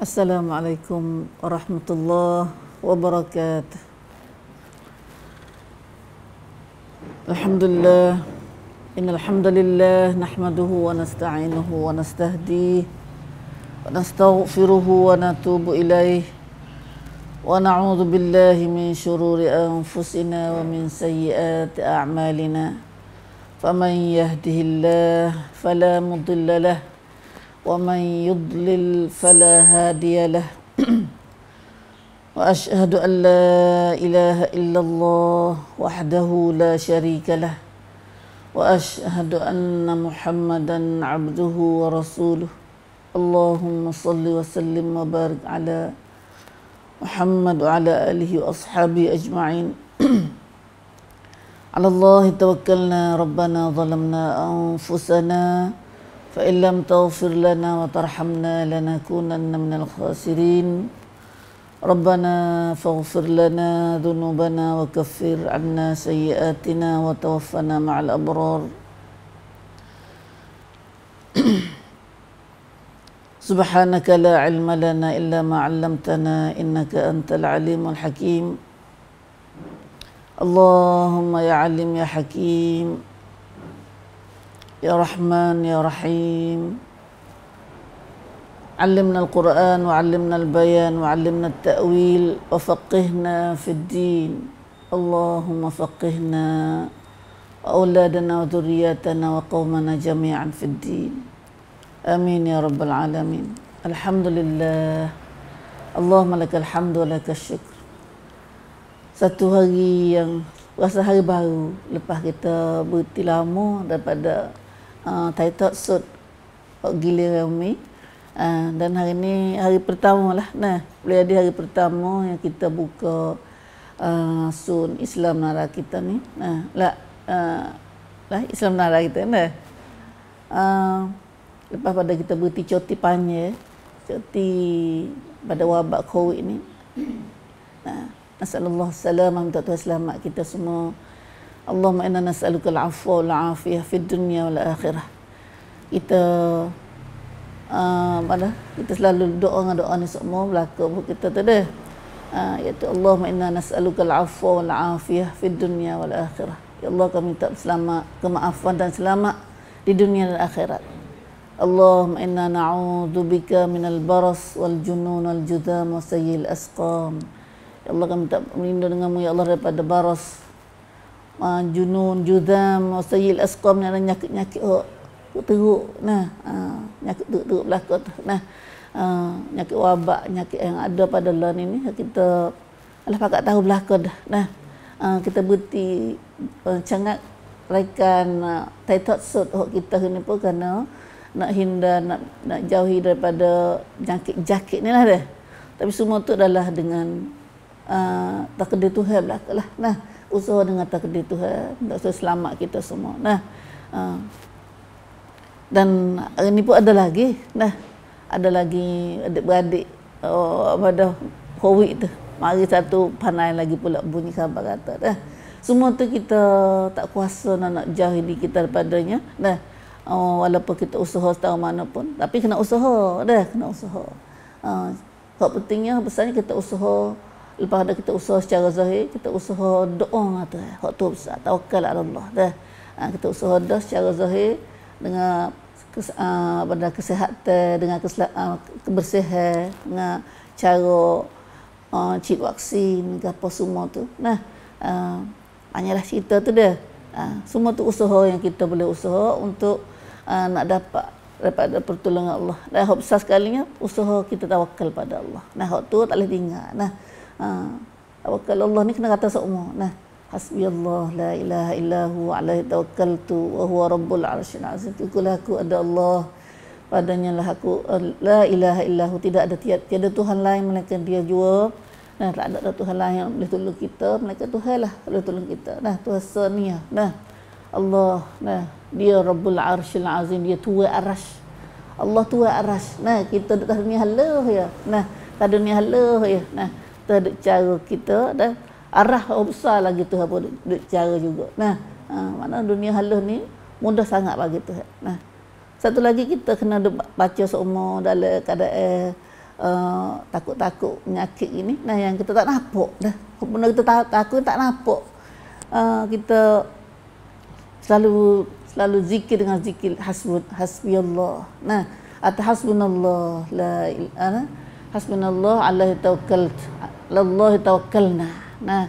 Assalamualaikum warahmatullahi wabarakatuh. Alhamdulillah. Innal hamdalillah nahmaduhu wa nasta'inuhu wa nastahdih wa nastaghfiruhu wa natubu ilayh wa na'udzu billahi min shururi anfusina wa min sayyiati a'malina. Faman yahdihillah fala mudilla lahu ومن يضلل فلا هادي له واشهد ان لا اله الا الله وحده لا شريك له واشهد ان محمدا عبده ورسوله اللهم صل وسلم وبارك على محمد وعلى اله واصحابه اجمعين على الله توكلنا ربنا ظلمنا انفسنا فإن لم تغفر لنا وترحمنا لنكونن من الخاسرين ربنا فاغفر لنا ذنوبنا وكفر عنا سيئاتنا وتوفنا مع الأبرار سبحانك لا علم لنا إلا ما علمتنا إنك أنت العليم الحكيم اللهم يا عليم يا حكيم يا رحمن يا رحيم علمنا القرآن وعلمنا البيان وعلمنا التأويل وفقهنا في الدين اللهم فقهنا وأولادنا وذرياتنا وقومنا جميعا في الدين آمين يا رب العالمين الحمد لله اللهم لك الحمد ولك الشكر satu hari yang rasa hari baru lepas kita bertilamu daripada Thai Thought Suit Pak Gila Rami uh, ah, dan hari ni hari pertama lah nah, boleh jadi hari pertama yang kita buka uh, Sun Islam Nara kita ni nah, lah, uh, lah Islam Nara kita ni. Uh, lepas pada kita berhenti cuti panjang cuti pada wabak covid ni nah assalamualaikum selamat untuk selamat kita semua Allah inna nas'aluka al-afwa wal afiyah fid dunya wal akhirah. Kita uh, mana kita selalu doa dengan doa ni semua berlaku buat kita tadi. Uh, ah, iaitu Allahumma inna nas'aluka al-afwa wal afiyah fid dunya wal akhirah. Ya Allah kami minta selamat, kemaafan dan selamat di dunia dan akhirat. Allah inna na'udhu bika minal baras wal junun wal judam wa sayyil asqam. Ya Allah kami minta melindungi dengan ya Allah daripada baras, uh, junun, judam, sayil askom yang ada nyakit-nyakit oh, teruk nah, uh, nyakit teruk-teruk belakang tu nah. Uh, nyakit wabak, nyakit yang ada pada lah ini kita alah pakat tahu belakang dah. Nah, uh, kita berhenti uh, cangat rakan uh, taitot sud kita ni pun kerana nak hindar, nak, nak jauhi daripada nyakit-jakit ni lah dah. Tapi semua tu adalah dengan uh, takdir Tuhan belakang lah. Nah, usaha dengan takdir Tuhan untuk selamat kita semua. Nah. Ha. dan ini pun ada lagi. Nah, ada lagi adik-beradik oh, apa COVID tu. Mari satu panai lagi pula bunyi khabar kata. Nah. Semua tu kita tak kuasa nak, nak jauh ini kita daripadanya. Nah, oh, walaupun kita usaha setahu mana pun. Tapi kena usaha. Dah, kena usaha. Uh, pentingnya, besarnya kita usaha lepas ada kita usaha secara zahir kita usaha doa lah tu eh hak tu besar tawakal kepada Allah dah eh. ha, kita usaha doa secara zahir dengan kes, uh, ha, pada kesihatan dengan ha, kebersihan dengan cara uh, cik vaksin dengan apa semua tu nah hanyalah uh, cerita tu dah semua tu usaha yang kita boleh usaha untuk nak dapat daripada pertolongan Allah. Dan hak besar nya, usaha kita tawakal pada Allah. Nah, hak tu tak boleh tinggal. Nah, Ha. Tawakal Allah ni kena kata seumur. Nah. Hasbi Allah la ilaha illahu alaihi tawakkaltu wa huwa rabbul arshil azim. Tukulah aku ada Allah. Padanya lah aku eh, la ilaha illahu tidak ada tiada, tiada Tuhan lain melainkan dia jua. Nah, tak ada, ada Tuhan lain yang boleh tolong kita, melainkan Tuhan lah boleh tolong kita. Nah, Tuhan sania. Lah. Nah, Allah, nah, dia Rabbul Arshil Azim, dia tua arash. Allah tua arash. Nah, kita dah dunia halau ya. Nah, dah dunia halau ya. Nah, kita duk cara kita dah arah besar lagi Tuhan apa duk cara juga. Nah, ha, mana dunia halus ni mudah sangat bagi Tuhan. Nah. Satu lagi kita kena baca semua dalam keadaan uh, takut-takut menyakit ini. Nah, yang kita tak nampak dah. Kalau kita tak takut tak nampak. Uh, kita selalu selalu zikir dengan zikir hasbun hasbiyallah. Nah, atau hasbunallah la ilaha eh, Hasbunallah Allah tawakkal Allah tawakkalna. Nah.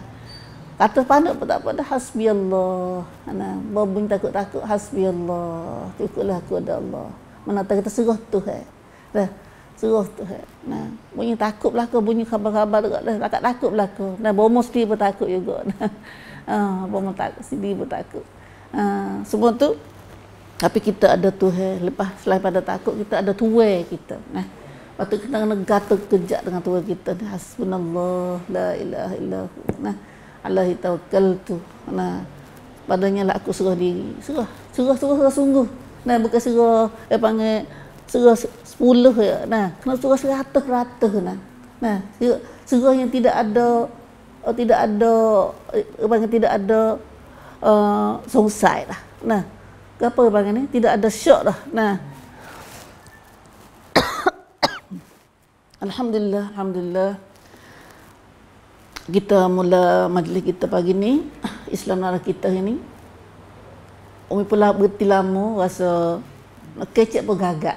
Kata panduk pun tak apa dah hasbi Allah. Nah, bobung takut-takut hasbi Allah. Cukuplah aku ada Allah. Mana tak kita serah Tuhan. Dah. Serah Tuhan. Nah, bunyi takut belaka bunyi khabar-khabar dekat dah. Tak takut belaka. Nah, bomo sendiri pun takut juga. Ah, bomo takut sendiri pun takut. Ah, semua tu tapi kita ada Tuhan. Lepas selain pada takut kita ada tuwe kita. Nah. Lepas tu kita kena gata kejap dengan Tuhan kita. Hasbunallah, la ilaha illahu. Nah, Allahi tawakal tu. Nah, padanya lah aku serah diri. Serah, serah, serah, serah sungguh. Nah, bukan serah, eh panggil, serah sepuluh ya. Nah, kena serah seratus rata Nah, nah serah, serah, yang tidak ada, oh, tidak ada, eh, panggil, tidak ada uh, eh, songsai lah. Nah, apa panggil ni? Tidak ada syok lah. Nah, Alhamdulillah, Alhamdulillah. Kita mula majlis kita pagi ni, Islam nara kita ni. Umi pula berti lama rasa kecek pun gagak.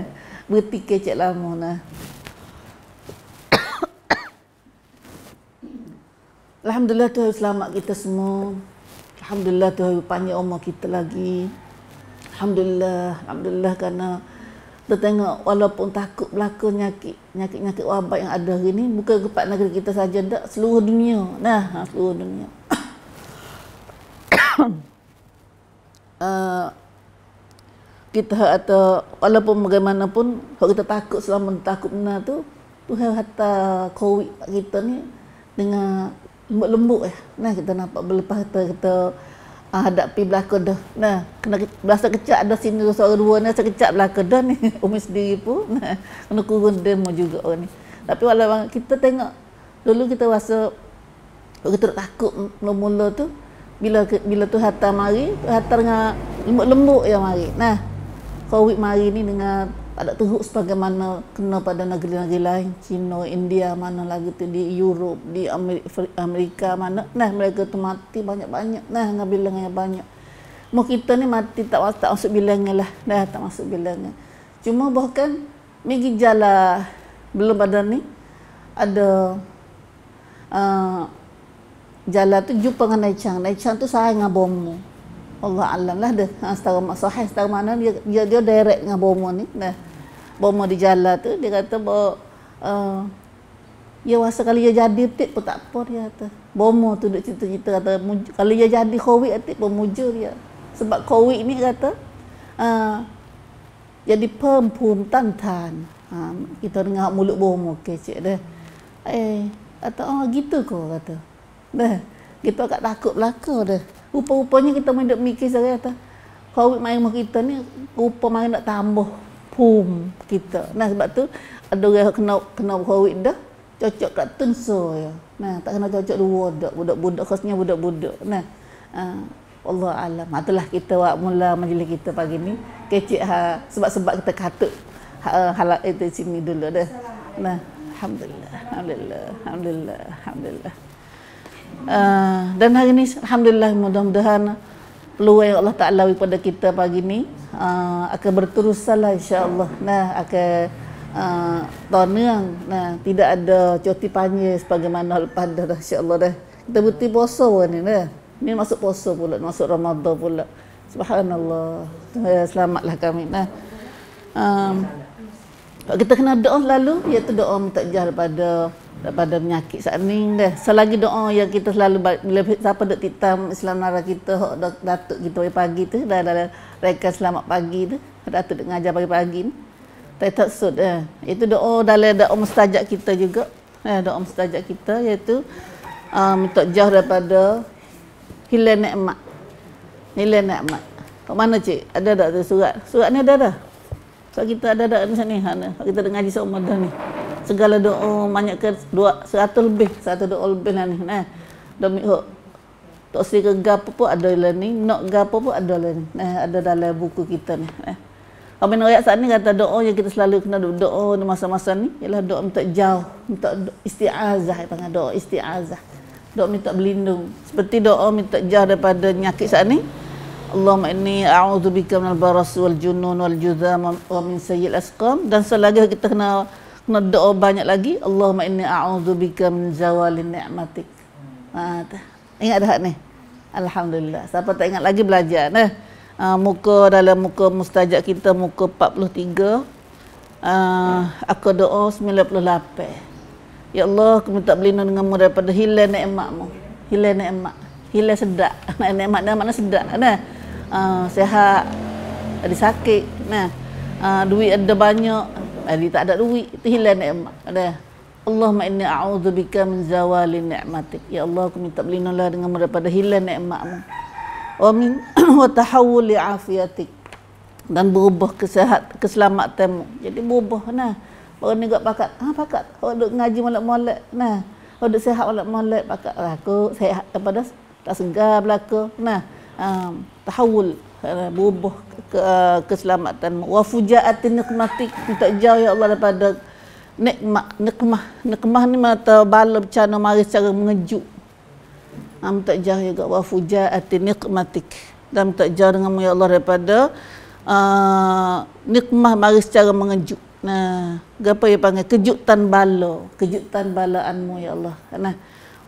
berti kecek lama nah. Alhamdulillah Tuhan selamat kita semua. Alhamdulillah Tuhan panjang umur kita lagi. Alhamdulillah, Alhamdulillah kerana kita tengok walaupun takut berlaku nyakit nyakit-nyakit wabak yang ada hari ni bukan kepada negeri kita saja dak seluruh dunia nah ha, seluruh dunia uh, kita atau walaupun bagaimanapun kalau kita takut selama takut mana tu Tuhan kata covid kita ni dengan lembut-lembut ya. Nah kita nampak berlepas kita, kita ah hadap pi belaka dah nah kena rasa kecak ada sini suara dua ni rasa kecak belaka ni umi sendiri pun nah kena kurun demo juga orang ni tapi walau kita tengok dulu kita rasa kita tak takut mula-mula tu bila bila tu hatta mari hatta dengan lembut-lembut yang mari nah covid mari ni dengan ada teruk sebagaimana kena pada negeri-negeri lain Cina India, mana lagi tu di Europe, di Amerika mana nah mereka tu mati banyak-banyak nah dengan bilangan yang banyak mau kita ni mati tak, tak masuk bilangan lah nah tak masuk bilangan cuma bahkan pergi jala belum ada ni ada uh, jalan tu jumpa dengan Naichang Naichang tu saya dengan bomu Allah alam lah dia ha, setara mak setara mana dia, dia, dia direct dengan bomu ni nah bomo di jala tu dia kata bo uh, ya wasa kali ya jadi tip pun tak apa dia kata. Bomo tu duk cerita-cerita kata kalau ya jadi covid tip pun muju dia. Sebab covid ni kata uh, jadi pemphum tantan. Ha, ah, kita dengar mulut bomo kecik deh. Eh, kata oh gitu ko kata. Dah. Kita agak takut belaka dah. Rupa-rupanya kita main duk mikir saya kata. Covid main rumah kita ni rupa main nak tambah home kita. Nah sebab tu ada orang kena kena covid dah cocok kat tunso ya. Nah tak kena cocok dua dak budak-budak khasnya budak-budak. Nah. Uh, ah, Allah alam. Ah, itulah kita buat mula majlis kita pagi ni. Kecil ha, sebab-sebab kita kata ha, halal itu sini dulu dah. Nah. Alhamdulillah. Alhamdulillah. Alhamdulillah. Alhamdulillah. Uh, dan hari ni alhamdulillah mudah-mudahan peluang yang Allah Ta'ala bagi pada kita pagi ni uh, akan berterusan lah insyaAllah nah, akan uh, ah, tonang nah, tidak ada cuti panjang sebagaimana pada dah dah insyaAllah dah kita bukti poso ni dah ni masuk poso pula masuk Ramadan pula subhanallah ya, selamatlah kami nah um, kita kena doa lalu iaitu doa minta jahat pada daripada penyakit saning dah. Selagi doa yang kita selalu bila siapa dok titam Islam nara kita, hok datuk kita pagi, pagi tu dah ada mereka selamat pagi tu, datuk dok ngajar pagi-pagi ni. Tak taksud eh. Itu doa dalam doa mustajab kita juga. Eh, doa mustajab kita iaitu uh, minta jauh daripada hilang nikmat. Hilang nikmat. Kat mana cik? Ada tak tu surat? Surat ni ada dah. Sebab kita ada ada macam ni, Hana. Sebab kita dengar di Ramadan ni. Segala doa banyak ke dua, seratus lebih, satu doa lebih lah ni. Nah, ha. demi hok. Tak sih ke gapo pun ada lah ni, nak gapo pun ada lah ni. Nah, ha, ada dalam buku kita ni. Nah. Ha. Kami nak saat ni kata doa yang kita selalu kena doa di masa-masa ni ialah doa minta jauh, minta istiazah ya panggil doa istiazah. Doa minta berlindung. Seperti doa minta jauh daripada nyakit saat ni, Allahumma inni a'udhu bika minal baras wal junun wal judham wa min sayyil asqam Dan selagi kita kena kena doa banyak lagi Allahumma inni a'udhu bika min zawalin ni'matik ha, Ingat dah ni? Alhamdulillah Siapa tak ingat lagi belajar ni? Eh? Ha, muka dalam muka mustajak kita muka 43 uh, ha, Aku doa 98 Ya Allah, aku minta berlindung denganmu daripada hilang mu Hilang ni'mat Hilang sedap. Nak nikmat dah mana sedap. Nah uh, ah, sihat, ada sakit. Nah, uh, duit ada banyak, ada ah, tak ada duit, itu hilang nikmat. Ada. Allahumma inni a'udzu bika min zawali ni'matik. Ya Allah, aku minta perlindunganlah dengan daripada hilang nikmatmu. Wa min wa tahawuli afiyatik. Dan berubah kesihat, keselamatanmu. Jadi berubah nah. Baru ni gak pakat. Ha pakat. Kau duk ngaji molek-molek nah. Kau duk sehat molek-molek pakat aku sehat daripada tak segar belaka nah. Um, tahawul uh, berubah ke, uh, keselamatan wa fujaat nikmatik kita jauh ya Allah daripada nikmat nikmah nikmah ni mata bala bencana mari secara mengejuk. am tak jauh ya wa fujaat nikmatik dan tak jauh dengan ya Allah daripada uh, nikmah mari secara mengejuk. nah apa yang panggil kejutan bala kejutan balaanmu ya Allah nah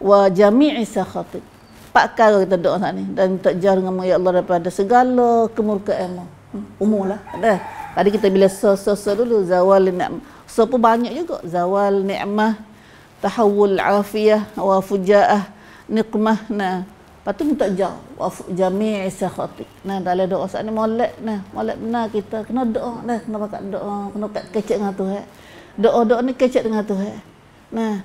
wa jami'i sakhatik empat kali kita doa saat ni dan tak jauh dengan ya Allah daripada segala kemurkaan hmm. umur lah dah tadi kita bila so-so-so dulu zawal ni'mah so pun banyak juga zawal ni'mah tahawul afiyah wa fuja'ah nikmah nah Lepas tu minta jauh. Wafuk jami'i sakhati. Nah, dalam doa saat ni molek. Nah, molek benar kita. Kena doa. Nah, kena pakai doa. Kena kecek dengan Tuhan. Doa-doa ni kecek dengan Tuhan. Nah,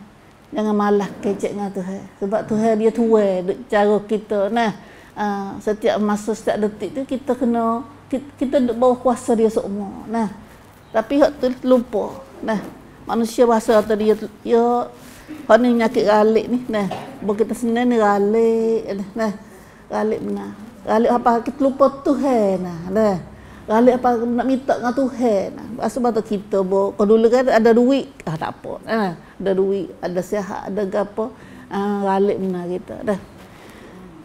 Jangan malas kecek dengan Tuhan. Sebab Tuhan dia tua cara kita. Nah, ah, setiap masa, setiap detik tu kita kena, kita, nak bawa kuasa dia semua. Nah, tapi hak tu lupa. Nah, manusia bahasa tu dia, ya, dia, kalau ni nyakit ralik ni, nah, bukan kita senang ni ralik, nah, ralik Nah, Ralik apa? Kita lupa Tuhan. Nah, nah. Kali apa nak minta dengan Tuhan. Pasal bata kita bo, kalau dulu kan ada duit, ah, tak apa. Eh, ada duit, ada sihat, ada apa. Ah, Galik mana kita. Dah.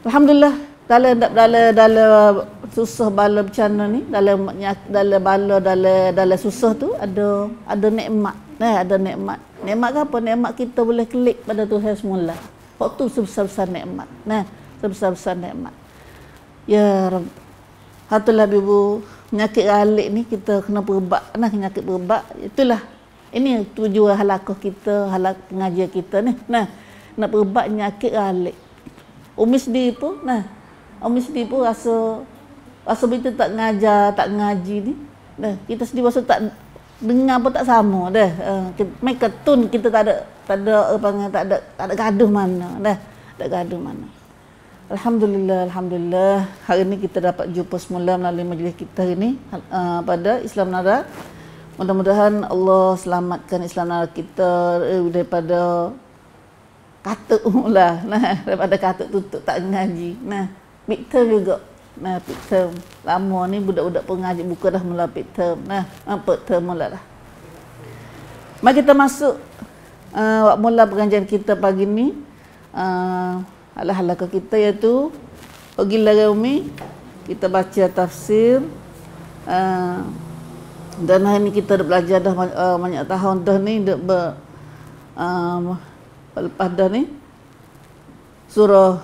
Alhamdulillah. Dalam dalam dalam, dalam susah bala macam ni, dalam dalam bala dalam dalam susah tu ada ada nikmat. Eh, ada nikmat. Nikmat apa? Nikmat kita boleh klik pada Tuhan semula. Waktu sebesar-besar nikmat. Nah, sebesar-besar nikmat. Ya Rabb. Hatulah ibu penyakit ralik ni kita kena berubah nah penyakit berubah itulah ini tujuan halakoh kita halak pengajian kita ni nah nak berubah penyakit ralik umi sendiri pun nah umi sendiri pun rasa rasa kita tak ngajar tak ngaji ni nah kita sendiri rasa tak dengar pun tak sama dah uh, kita, mereka kita tak ada tak ada apa tak ada tak ada gaduh mana dah tak ada gaduh mana Alhamdulillah, Alhamdulillah. Hari ini kita dapat jumpa semula melalui majlis kita ini uh, pada Islam Nara. Mudah-mudahan Allah selamatkan Islam Nara kita daripada kata ulah, nah, daripada kata tutup tak ngaji. Nah, midterm juga. Nah, midterm. Lama ni budak-budak pun ngaji buka dah mula midterm. Nah, apa ah, term mula lah. Mari kita masuk uh, mula pengajian kita pagi ni. Uh, Alah halakah kita iaitu pergi lagi umi kita baca tafsir uh, dan hari ni kita dah belajar dah uh, banyak tahun dah ni dah ber, uh, lepas dah ni surah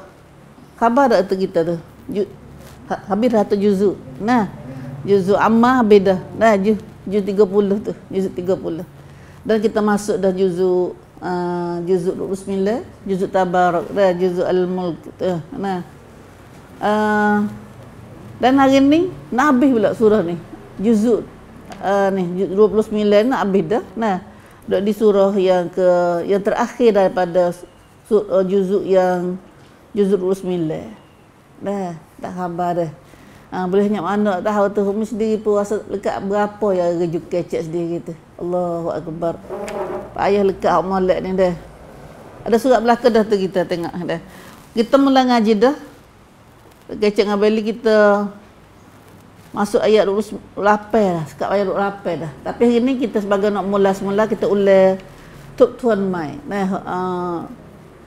khabar dah tu kita tu Ju, ha, habis satu juzu nah juzu amma beda nah juz juz 30 tu juz 30 dan kita masuk dah juzu Ah, juzuk 29 juzuk tabarak dah juzuk al-mulk uh, nah ah, dan hari ni nak habis pula surah ni juzuk uh, ni juz 29 nak habis dah nah dok di surah yang ke yang terakhir daripada juzuk yang juzuk 29 dah tak khabar dah Ha, boleh nyam anak tahu tu umi sendiri pun rasa dekat berapa ya rejuk kecek sendiri kita. Allahu akbar. Ayah lekat molek ni dah. Ada surat belaka dah tu kita tengok dah. Kita mula ngaji dah. Kecek dengan beli kita masuk ayat 28 dah. Sekat ayat 28 dah. Tapi hari ni kita sebagai nak mula semula kita ulah Tuk Tuan Mai. Nah, uh,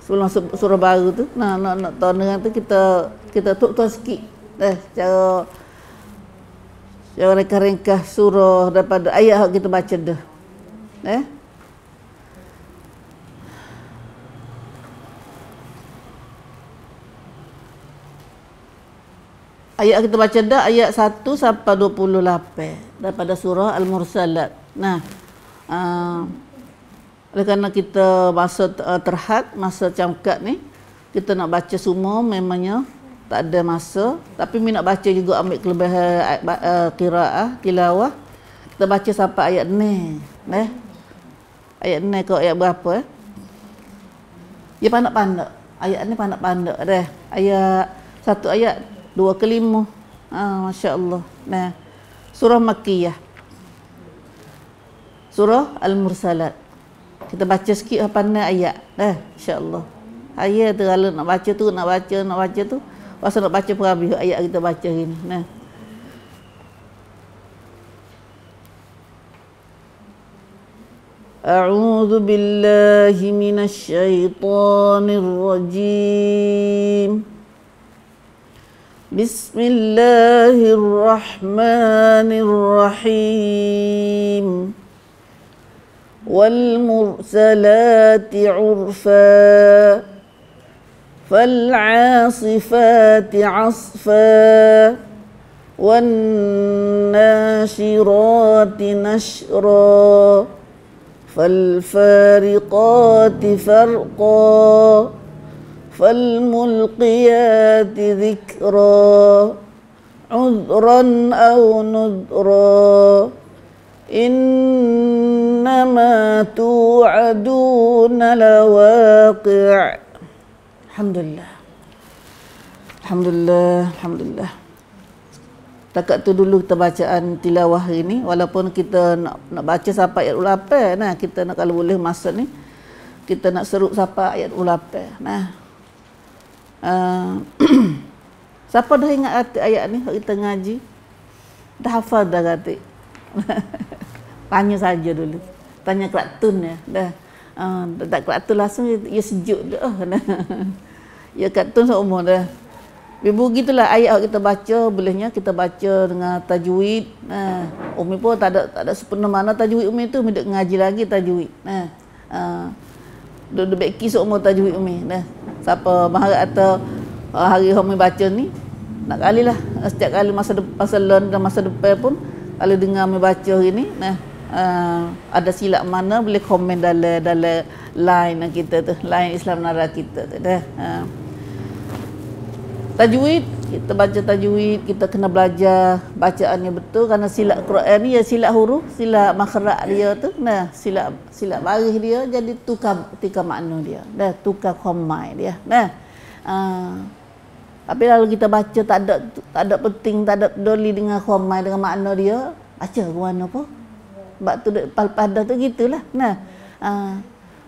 sebelum masuk surah baru tu. Nah, nak, nak tahu dengan tu kita kita Tuk Tuan sikit. Nah, secara secara reka-reka surah daripada ayat yang kita baca dah. Nah. ayat kita baca dah ayat 1 sampai 28 daripada surah Al-Mursalat. Nah, uh, oleh kerana kita masa uh, terhad, masa camkat ni, kita nak baca semua memangnya tak ada masa. Tapi minat nak baca juga ambil kelebihan uh, ah, kiraah, kilawah. Kita baca sampai ayat ni. Eh? Ayat ni ke ayat berapa? Eh? Ya panak pandak Ayat ni panak-panak, Deh. Ayat satu ayat dua ke lima. Ha, ah, Masya Allah. Nah. Surah Makkiyah. Surah Al-Mursalat. Kita baca sikit apa ni ayat. Nah, eh, Masya Allah. Ayat kalau nak baca tu, nak baca, nak baca tu. Masa nak baca pun habis ayat kita baca ini. Nah. أعوذ بالله من الشيطان الرجيم بسم الله الرحمن الرحيم والمرسلات عرفا فالعاصفات عصفا والناشرات نشرا فالفارقات فرقا فالملقيات ذكرا عذرا أو نذرا إنما توعدون لواقع الحمد لله الحمد لله الحمد لله Takat tu dulu kita bacaan tilawah hari ni Walaupun kita nak, nak baca sampai ayat ulapai nah, Kita nak kalau boleh masa ni Kita nak serup sampai ayat ulapai Nah Uh, siapa dah ingat hati ayat ni hari kita ngaji? Dah hafal dah hati. Tanya saja dulu. Tanya kelak tun ya. Dah. Uh, tak kelak tun langsung dia, sejuk dia. Oh, dah. Ya kat tun seumur dah. Bibu gitulah ayat kita baca bolehnya kita baca dengan tajwid. Nah, umi pun tak ada tak ada sepenuh mana tajwid umi tu umi ngaji lagi tajwid. Nah. Uh, ah duduk beki seumur tajwid umi Nah, siapa berharap atau uh, hari umi baca ni nak kali lah uh, setiap kali masa depan pasal lon dan masa depan pun kalau dengar umi baca hari ni nah uh, ada silap mana boleh komen dalam dalam line kita tu line Islam Nara kita tu dah uh. tajwid kita baca tajwid, kita kena belajar bacaannya betul kerana silap Quran ni ya silap huruf, silap makhraj dia tu nah silap silap baris dia jadi tukar tukar makna dia. Dah tukar khamai dia. Nah. Ah, tapi kalau kita baca tak ada tak ada penting, tak ada doli dengan khamai dengan makna dia, baca ke mana apa? Sebab tu pada tu gitulah. Nah. Ah,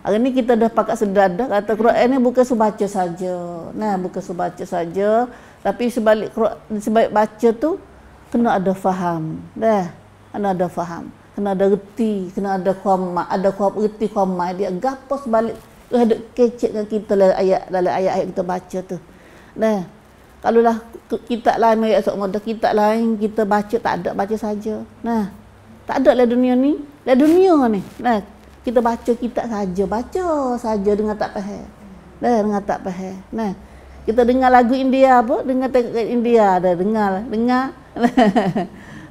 hari ni kita dah pakai sedar dah kata Quran ni bukan sebaca saja. Nah, bukan sebaca saja. Tapi sebalik sebalik baca tu kena ada faham. Dah. Kena ada faham. Kena ada reti, kena ada khamma, ada khamma reti khamma dia gapo sebalik ada kecek dengan kita dalam ayat dalam ayat yang kita baca tu. Nah. Kalau lah kita lain ayat sok mod kita lain kita baca tak ada baca saja. Nah. Tak ada lah dunia ni. Lah dunia ni. Nah. Kita baca kita saja, baca saja dengan tak faham. Dah dengan tak faham. Nah kita dengar lagu India apa dengar tengok India ada dengar dengar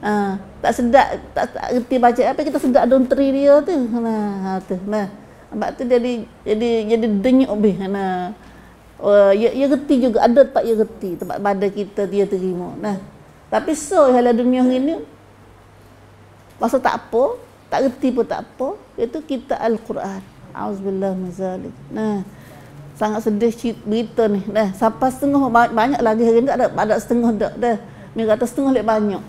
ha, tak sedap tak tak reti baca apa kita sedap dontri dia tu nah ha tu nah sebab tu jadi jadi jadi denyuk be nah uh, ya ya reti juga ada tak ya reti tempat pada kita dia terima nah tapi so hal dunia hari ni masa tak apa tak reti pun tak apa itu kita al-Quran auzubillahi mazalik, nah sangat sedih berita ni dah sampai setengah banyak lagi hari ni ada ada setengah dah dah ni kata setengah lebih banyak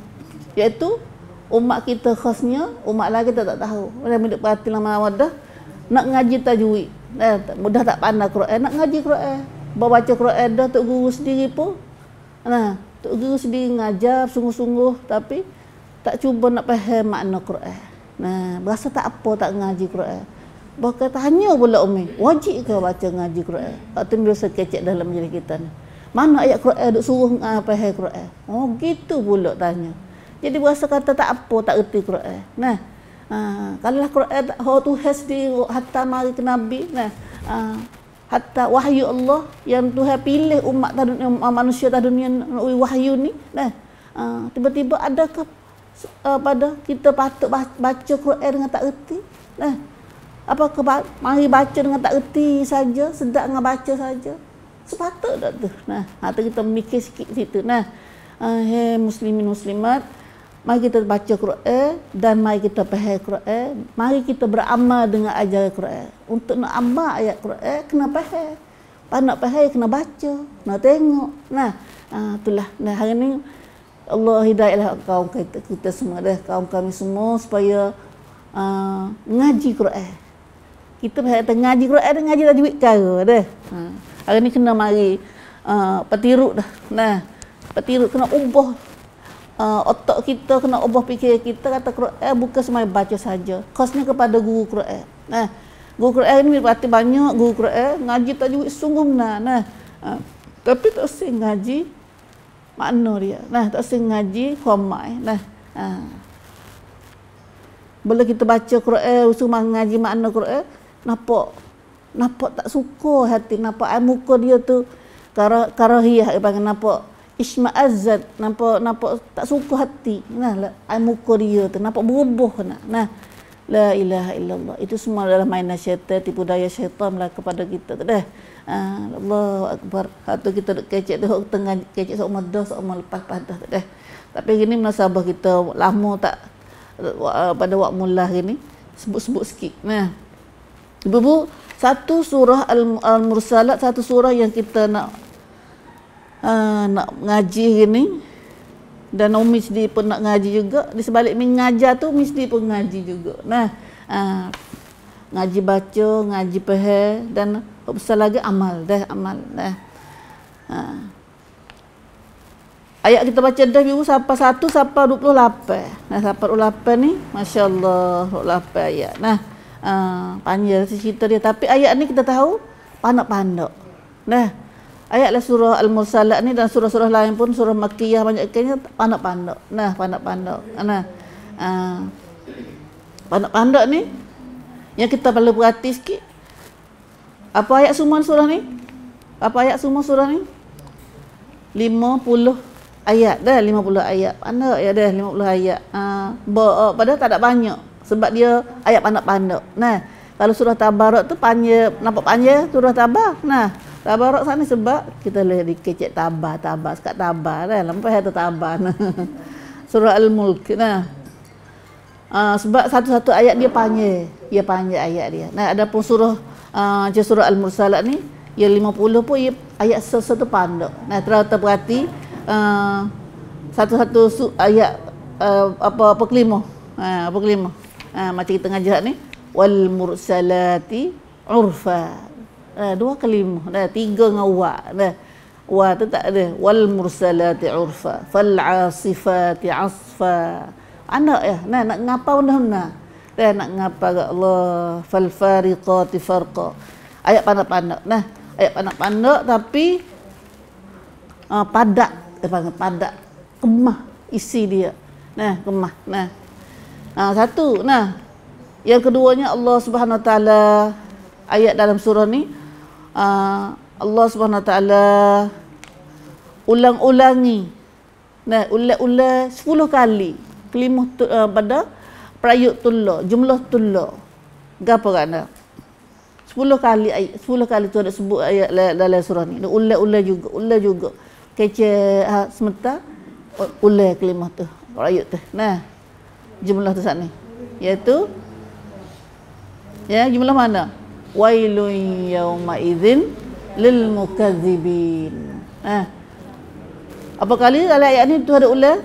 iaitu umat kita khasnya umat lagi kita tak tahu dah minta perhati lama lama dah nak ngaji tajwid dah mudah tak pandai Quran nak ngaji Quran baca Quran dah tok guru sendiri pun nah tok guru sendiri ngajar sungguh-sungguh tapi tak cuba nak faham makna Quran nah berasa tak apa tak ngaji Quran Bahkan tanya pula Umi, wajib ke baca ngaji Quran? Waktu ni dosa kecek dalam majlis kita ni. Mana ayat Quran duk suruh apa hal Quran? Oh, gitu pula tanya. Jadi berasa kata tak apa, tak erti Quran. Nah, ha, kalau Quran tak how oh, to has di oh, hatta mari ke Nabi, nah. Ha, hatta wahyu Allah yang Tuhan pilih umat tak dunia, manusia tak dunia wahyu ni, nah. Ha, tiba-tiba adakah eh, pada kita patut baca Quran dengan tak erti? Nah apa ke? mari baca dengan tak erti saja sedap dengan baca saja sepatut tak tu nah hati kita mikir sikit situ nah uh, muslimin muslimat mari kita baca Quran dan mari kita faham Quran mari kita beramal dengan ajaran Quran untuk nak amal ayat Quran kena faham Pada nak faham kena baca nak tengok nah uh, itulah nah hari ni Allah hidayah kaum kita, kita semua dah kaum kami semua supaya uh, ah, ngaji Quran kita tengah ngaji Quran ada ngaji tajwid cara dah. Hmm. Hari ni kena mari a uh, petiruk dah. Nah, petiruk kena ubah uh, otak kita kena ubah fikiran kita kata Quran bukan semai baca saja. Kosnya kepada guru Quran. Nah, guru Quran ini berarti banyak guru Quran ngaji tajwid sungguh benar. Nah, uh, tapi tak usah ngaji makna dia. Nah, tak usah ngaji format. Eh. Nah, uh. Bila kita baca Quran, usul mengaji makna Quran, nampak nampak tak suka hati nampak air muka dia tu kara karahiah dia panggil nampak isma azad nampak nampak tak suka hati nah lah, air muka dia tu nampak berubah nah nah la ilaha illallah itu semua adalah mainan syaitan tipu daya syaitan lah kepada kita tu dah ah, Allah akbar hatu kita kecek tu tengah kecek sok medah sok melepas padah tu dah tapi gini menasabah kita lama tak pada waktu mula gini sebut-sebut sikit nah Ibu-ibu, satu surah Al-Mursalat, satu surah yang kita nak uh, nak ngaji ini dan Umi sendiri pun nak ngaji juga. Di sebalik mengajar tu, Umi sendiri pun ngaji juga. Nah, uh, ngaji baca, ngaji pehe dan besar lagi amal dah amal dah. Ha. Ayat kita baca dah ibu sampai satu sampai dua puluh Nah sampai dua ni, masya Allah dua puluh ayat. Nah uh, panjang cerita dia tapi ayat ni kita tahu panak pandok nah ayat ayatlah surah al-mursalat ni dan surah-surah lain pun surah makkiyah banyak kayaknya panak pandok nah panak pandok nah uh, ah, pandok-pandok ni yang kita perlu perhati sikit apa ayat semua surah ni apa ayat semua surah ni 50 ayat dah 50 ayat pandok ya dah 50 ayat uh, ah, ba pada tak ada banyak sebab dia ayat pandak-pandak nah kalau surah tabarak tu panya nampak panya surah tabar nah tabarak sana sebab kita boleh dikecek tabar tabar sekat tabar kan nah. lampau hata tabar nah. surah al-mulk nah uh, sebab satu-satu ayat dia panya dia panjang ayat dia nah ada pun surah uh, surah al-mursalat ni yang 50 pun ia ayat satu pandak nah terlalu berhati uh, ah, satu-satu ayat uh, apa apa kelima ha, apa kelima ha, macam kita ngajar ni wal mursalati urfa ha, dua kalimah ha, dah tiga dengan wa dah ha. wa tu tak ada wal mursalati urfa fal asifati asfa anak ya nah nak ngapa benda mana dah nak ngapa ke Allah fal fariqati farqa ayat panak-panak nah ayat panak-panak tapi uh, ha, padat eh, padat kemah isi dia nah kemah nah ha, satu. Nah. Yang keduanya Allah Subhanahu Wa Taala ayat dalam surah ni uh, Allah Subhanahu Wa Taala ulang-ulangi nah ulang-ulang sepuluh kali kelima uh, eh, pada perayut tulla jumlah tulla gapo kan 10 kali ayat 10 kali tu ada sebut ayat dalam surah ni ulang-ulang juga ulang juga kece ha, semeta ulang kelima tu perayut tu nah jumlah tersat ni iaitu ya jumlah mana wailun yauma idzin lil mukadzibin nah ha. apa kali ayat, ayat ni tu ada ulah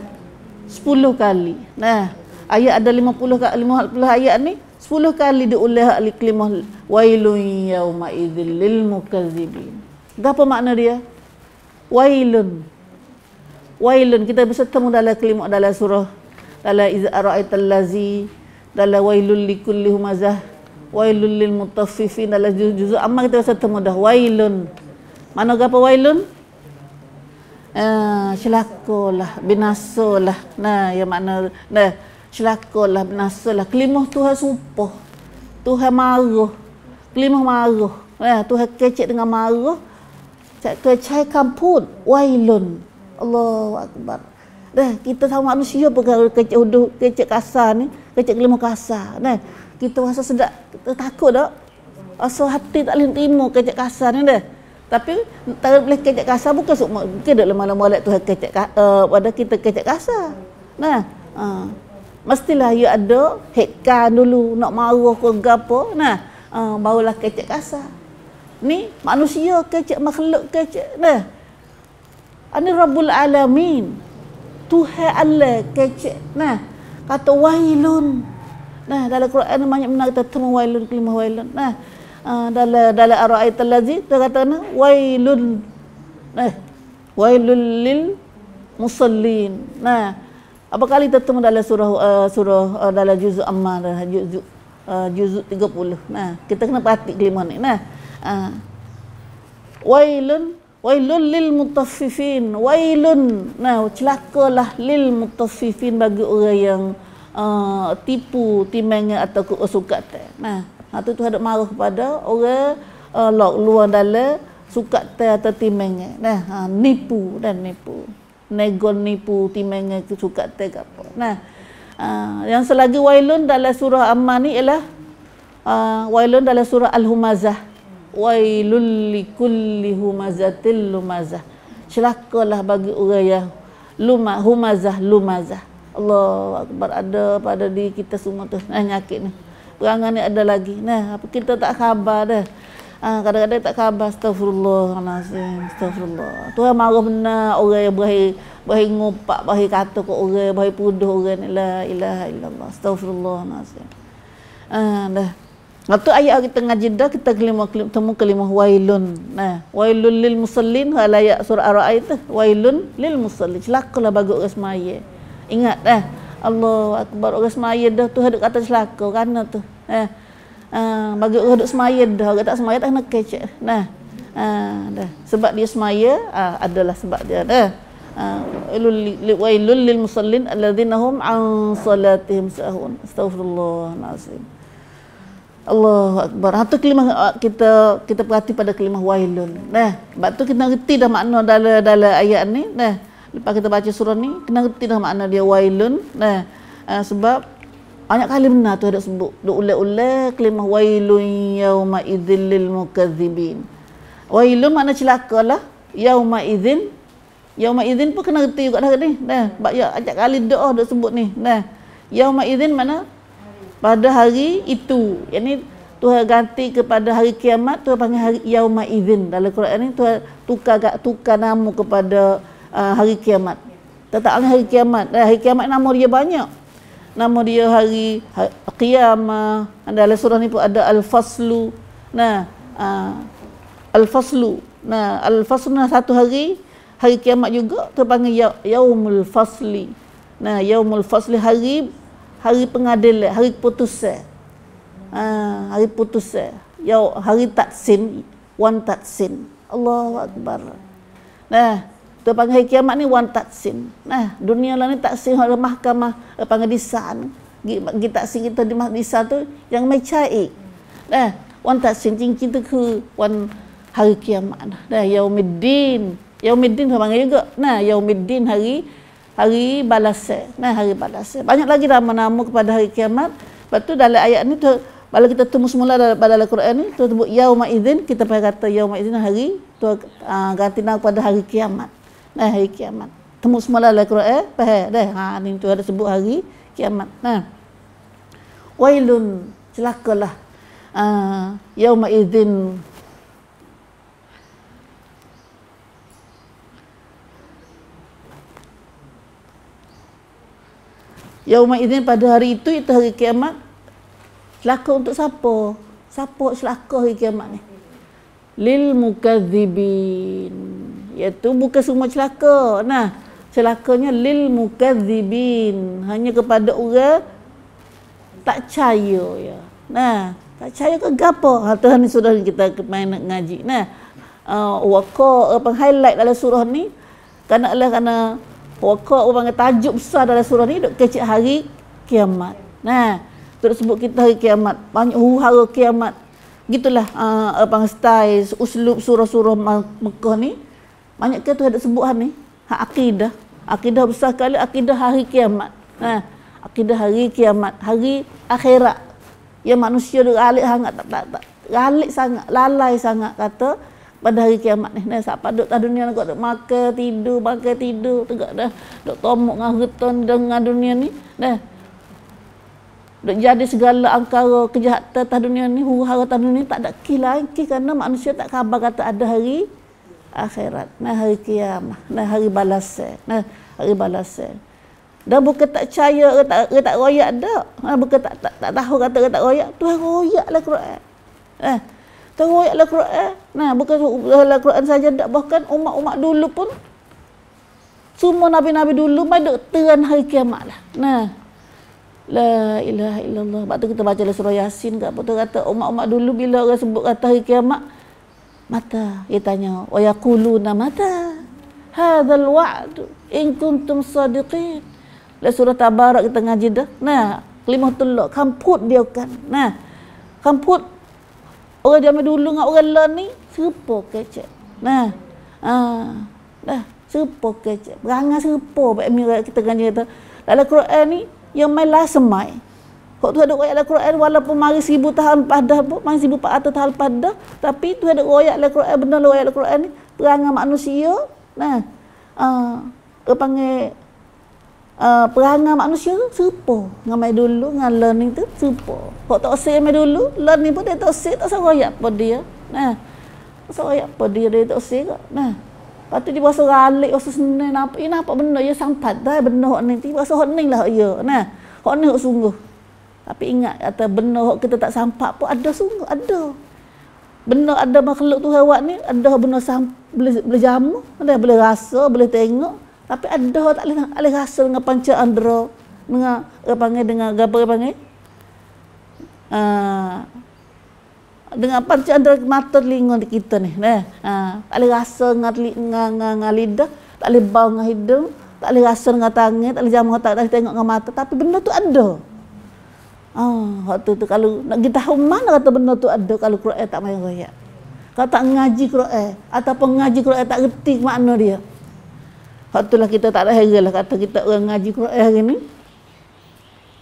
10 kali nah ayat ada 50 ke 50 ayat ni 10 kali diulah al kelimah wailun yauma idzin lil mukadzibin apa makna dia wailun wailun kita bisa temu dalam kelimah dalam surah Tala iz ra'aita allazi tala wailul likulli humazah wailul lil mutaffifin tala juz amma kita rasa temudah wailun. Mana gapa wailun? Ah, selakolah binasalah. Nah, yang makna nah selakolah binasolah. Kelimah Tuhan supah. Tuhan marah. Kelimah marah. Nah, Tuhan kecek dengan marah. Cak kecai kampun wailun. Allahu akbar. Nah, kita sama manusia perkara kecil uduh kecil kasar ni, kecil kelima kasar. Nah, kita rasa sedap, kita takut tak? Rasa hati tak boleh terima kecil kasar ni dah. Tapi tak boleh kecil kasar bukan semua. Mungkin dalam mana-mana tu kecil uh, eh, pada kita kecil kasar. Nah, uh, mestilah you ada hekan dulu nak marah ke apa. Nah, uh, barulah kecil kasar. Ni manusia kecil, makhluk kecil. Nah, ini Rabbul Alamin. Tuhan Allah kecek. Nah, kata wailun. Nah, dalam Quran banyak benar kata temu wailun, kelima wailun. Nah, ah, dalam dalam ara'ayat al-lazi, dia kata nah, wailun. Nah, wa'ilul lil musallin. Nah, apa kali tertemu dalam surah uh, surah uh, dalam juz amma dalam juz uh, juz 30. Nah, kita kena patik kelima ni. Nah. Uh, wailun Wailun lil mutaffifin Wailun Nah, celakalah lil mutaffifin bagi orang yang uh, tipu timengnya atau kesukat Nah, itu ha, tu ada marah kepada orang uh, lok luar dalam suka teh atau timengnya. Nah, ha, nipu dan nipu. nego nipu timengnya ke suka teh apa. Nah, uh, yang selagi wailun dalam surah Amma ni ialah uh, wailun dalam surah Al-Humazah wailul likulli humazatil lumazah celakalah bagi orang yang luma humazah lumazah Allah akbar ada pada diri kita semua tu nah, nyakit ni perangan ni ada lagi nah apa kita tak khabar dah Ah ha, kadang-kadang tak khabar astagfirullahalazim astagfirullah. Tuhan marah benar orang yang berhi berhi ngopak berhi kata ke orang berhi puduh orang ni la ilaha illallah astagfirullahalazim. Ah ha, dah. Waktu ayat kita tengah jeda kita kelima, kelima temu kelima wailun. Nah, wailun lil musallin hal ayat surah ar-ra'd wailun lil musallin. Celakalah bagi orang semaya. Ingat eh Allah akbar orang semaya dah tu hadap kata celaka kerana tu. Eh. Ah, bagi orang hadap semaya dah, orang tak semaya tak nak kecek. Eh. Nah. Ah, dah. Sebab dia semaya ah, adalah sebab dia dah. Uh, ah, wailul lil musallin alladhinahum an salatihim sahun. Astaghfirullahalazim. Allah Akbar. Satu kelimah uh, kita kita perhati pada kelimah wailun. Nah, sebab tu kita ngerti dah makna dalam dalam ayat ni. Nah, lepas kita baca surah ni, kena ngerti dah makna dia wailun. Nah, uh, sebab banyak kali benar tu ada sebut. Duk ulat-ulat kelimah wailun yauma idzil lil mukadzibin. Wailun makna celakalah yauma idzin. Yauma idzin pun kena ngerti juga dah ni. Nah, sebab ya ajak kali doa duk sebut ni. Nah, yauma idzin mana? pada hari itu. Yang ini Tuhan ganti kepada hari kiamat, Tuhan panggil hari Yauma Izin. Dalam Quran ini Tuhan tukar, gak tukar nama kepada uh, hari kiamat. Tetap hari kiamat. Dan hari kiamat nama dia banyak. Nama dia hari, hari Qiyamah. Dalam surah ni pun ada Al-Faslu. Nah, uh, Al-Faslu. Nah, Al-Faslu satu hari. Hari kiamat juga terpanggil ya-, Yaumul Fasli. Nah, Yaumul Fasli hari hari pengadilan, hari putusan. Ha, hari putusan. Ya hari taksim, wan taksim. Allahu akbar. Nah, tu panggil kiamat ni wan taksim. Nah, dunia lah ni taksim hak mahkamah eh, pengadilan. disan. Gi taksim kita di mahkamah tu yang mencai. Nah, wan taksim cincin tu ke wan hari kiamat. Nah, yaumiddin. Yaumiddin tu panggil juga. Nah, yaumiddin hari hari balasa. Nah, hari balasa. Banyak lagi nama-nama kepada hari kiamat. Lepas tu dalam ayat ni, bila kita temu semula dalam, dalam Al-Quran ni, tu sebut Yawma Izin, kita pernah kata Yawma Izin hari, tu uh, ganti nama kepada hari kiamat. Nah, hari kiamat. Temu semula dalam Al-Quran, pernah, dah, ha, ni tu ada sebut hari kiamat. Nah. Wailun, celakalah. Uh, ah, Yawma Izin, Yaumul Idin pada hari itu itu hari kiamat. Selaka untuk siapa? Siapa selaka hari kiamat ni? Lil mukadzibin. Iaitu bukan semua celaka. Nah, celakanya lil mukadzibin. Hanya kepada orang tak percaya ya. Nah, tak percaya ke gapo? Ha Tuhan ni sudah kita main nak ngaji. Nah, uh, waqa apa highlight dalam surah ni? Karena Allah kerana pokok orang panggil tajuk besar dalam surah ni duk kecil hari kiamat. Nah, terus sebut kita hari kiamat. Banyak huru-hara kiamat. Gitulah uh, ah, apa style uslub surah-surah Mekah ni. Banyak ke tu ada sebutan ni. Hak akidah. Akidah besar kali akidah hari kiamat. Nah, ha, akidah hari kiamat, hari akhirat. Ya manusia duk alik sangat tak tak tak. Galik sangat, lalai sangat kata pada hari kiamat ni nah siapa duk tak dunia nak duk makan tidur makan tidur tegak dah duk tomok dengan hutan dengan dunia ni nah duk jadi segala angkara kejahatan tak dunia ni huru-hara tak dunia ni tak ada kilang ki kerana manusia tak khabar kata ada hari akhirat nah hari kiamat nah hari balasan nah hari balasan dah bukan tak percaya ke tak ke tak royak dah nah bukan tak, tak tahu kata ke tak royak tu royaklah Quran nah Tahu ayat Al-Quran. Nah, bukan Al-Quran saja, tak bahkan umat-umat dulu pun semua nabi-nabi dulu mai dok teran hari kiamat lah. Nah. La ilaha illallah. Waktu kita baca lah surah Yasin ke apa tu kata umat-umat dulu bila orang sebut kata hari kiamat mata dia tanya wa yaquluna mata hadzal wa'd in kuntum sadiqin. Lah surah Tabarak kita ngaji dah. Nah, lima tulak kamput dia kan. Nah. Kamput Orang zaman dulu dengan orang lain ni serupa kecek. Nah. Ha. Dah serupa kecek. Berangan serupa bagi mira kita kan kata. Dalam Quran ni yang mai la semai. Kok tu ada royak dalam Quran walaupun mari seribu tahun pada pun mari seribu tahun pada tapi tu ada royak dalam Quran benar royak dalam Quran ni perangai manusia nah. Ha. Uh, panggil uh, perangai manusia tu serupa dengan mai dulu dengan learning tu serupa kau tak sel mai dulu learning pun dia tak sel tak sama ayat apa dia nah tak sama ayat apa dia dia tak sel kok nah Lepas tu dia berasa ralik, berasa senang, nampak, ya nampak benda, ya sampat dah benda hok ni. Dia berasa hok ni lah, ya. Nah, hok ni hok sungguh. Tapi ingat kata benda hok kita tak sampat pun ada sungguh, ada. Benda ada makhluk tu hewan ni, ada benda sam, boleh, boleh jamu, ada, boleh rasa, boleh tengok. Tapi ada tak boleh, tak boleh rasa dengan panca andra. Dengan apa eh, panggil, dengan apa dia panggil. Uh, dengan panca andra mata telinga kita ni. Ne? Uh, ah, tak boleh rasa dengan, dengan, dengan, dengan lidah. Tak boleh bau dengan hidung. Tak boleh rasa dengan tangan. Tak boleh jamu tak, boleh tengok dengan mata. Tapi benda tu ada. Oh, waktu tu kalau nak kita tahu mana kata benda tu ada kalau Quran tak main royak. Kalau tak ngaji Quran ataupun ngaji Quran tak reti makna dia. Hak kita tak ada heran lah kata kita orang ngaji Quran hari ni.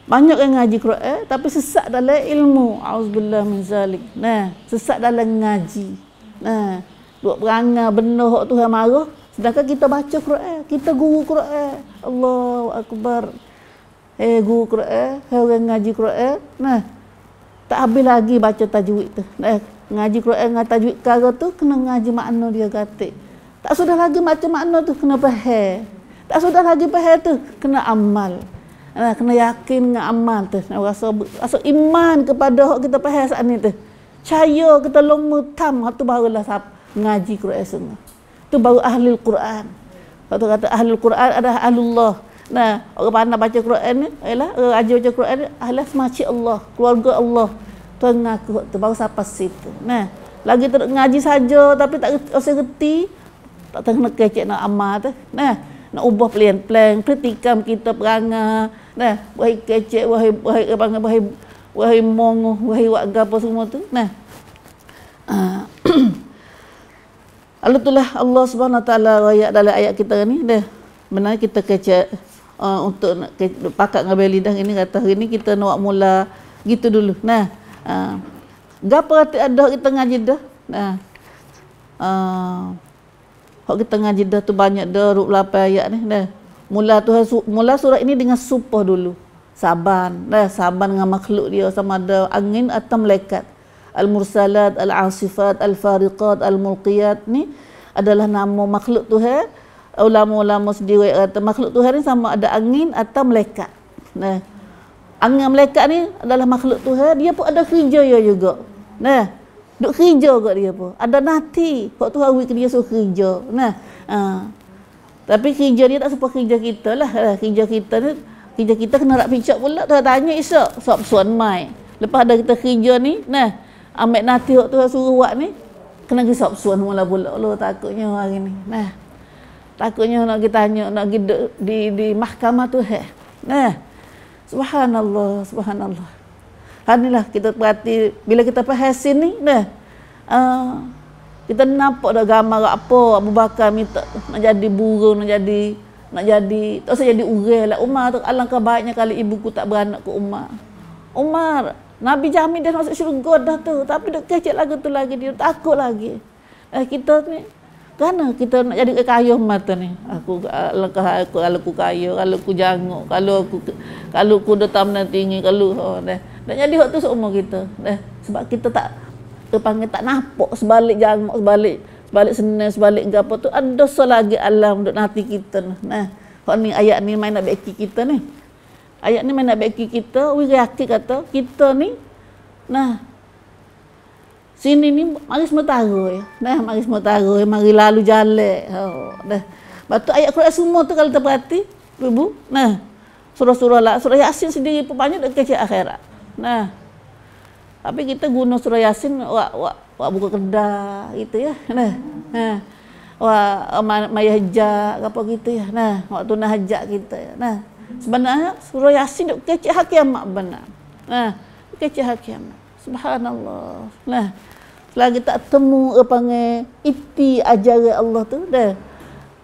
Banyak yang ngaji Quran tapi sesak dalam ilmu. Auzubillah min zalik. Nah, sesak dalam ngaji. Nah, buat perangai benar hak Tuhan marah. Sedangkan kita baca Quran, kita guru Quran. Allahu akbar. Eh hey, guru Quran, hey, eh, orang ngaji Quran. Nah. Tak habis lagi baca tajwid tu. Nah, ngaji Quran ngaji tajwid kara tu kena ngaji makna dia katik. Tak sudah lagi macam mana tu kena faham. Tak sudah lagi faham tu kena amal. Ha, kena yakin dengan amal tu. Nak rasa, rasa iman kepada hak kita faham saat ni tu. Cahaya kita lama tam tu barulah sahab, ngaji Quran semua. Tu baru ahli Quran. Kata kata ahli Quran adalah ahli Allah. Nah, orang pandai baca Quran ni, ialah orang rajin baca Quran ni ahli masjid Allah, keluarga Allah. Tuan ngaku tu baru sampai situ. Nah, lagi tu ngaji saja tapi tak reti, tak tahu nak kecek nak amal tu nah nak ubah pelian pelan kritikam kita perangai nah wahai kecek wahai wahai perangai wahai wahai mong wahai warga apa semua tu nah Allah itulah Allah Subhanahu taala ayat dalam ayat kita ni dah benar kita kecek uh, untuk nak pakat dengan beli lidah ini kata hari ini kita nak mula gitu dulu nah uh, gapo ada kita ngaji dah nah uh, Hak ngaji dah tu banyak dah rup lapan ayat ni dah. Mula Tuhan mula surah ini dengan supah dulu. Saban, dah saban dengan makhluk dia sama ada angin atau malaikat. Al-mursalat, al-asifat, al-fariqat, al-mulqiyat ni adalah nama makhluk Tuhan. Ulama-ulama sendiri kata eh, makhluk Tuhan ni sama ada angin atau malaikat. Nah. Angin malaikat ni adalah makhluk Tuhan, dia pun ada kerja juga. Nah. Duk kerja kat dia pun. Ada nanti. Kau tu awi ke dia suruh kerja. Nah. Ha. Tapi kerja dia tak sempat kerja kita lah. Kerja eh, kita ni, kerja kita kena rak pincak pula. Tuhan tanya esok. Sebab suan mai. Lepas ada kita kerja ni, nah. Ambil nanti kau tu suruh buat ni. Kena pergi sop suan mula pula. Allah takutnya hari ni. Nah. Takutnya nak kita tanya, nak pergi di, di, mahkamah tu. Nah. Subhanallah, subhanallah. Ha inilah kita perhati bila kita perhasin ni dah. Uh, ha, kita nampak dah gambar apa Abu Bakar minta nak jadi burung nak jadi nak jadi tak usah jadi urel lah Umar tu alangkah baiknya kalau ibuku tak beranak ke Umar. Umar Nabi jamin dia masuk syurga dah tu tapi dia kecil lagu tu lagi dia takut lagi. Eh kita ni kerana kita nak jadi kaya mata ni. Aku langkah aku kalau aku kaya, kalau aku janguk, kalau aku kalau aku dah tamna tinggi, kalau oh, dah. Dan jadi waktu seumur kita. Eh, sebab kita tak terpanggil tak nampak sebalik jangkuk, sebalik sebalik senar, sebalik gapo tu ada lagi Allah untuk nanti kita. Nah, kalau ni ayat ni main nak beki kita ni. Ayat ni main nak beki kita, wira yakin kata kita ni nah sini ni mari semua taruh ya. Nah, mari semua taruh, mari lalu jalan. Ha, oh, dah Batu ayat Quran semua tu kalau terperhati, ibu, nah. Surah-surah lah, surah Yasin sendiri pun banyak dan kecil akhirat. Nah. Tapi kita guna surah Yasin wah, wa wa buka kerda, gitu ya. Nah. Nah. Wa eh, maya hajak apa gitu ya. Nah, waktu nak kita ya. Nah. Sebenarnya surah Yasin itu kecil hak mak benar. Nah, kecil hak kiamat. Subhanallah. Nah. Selagi tak temu apa panggil iti ajaran Allah tu dah.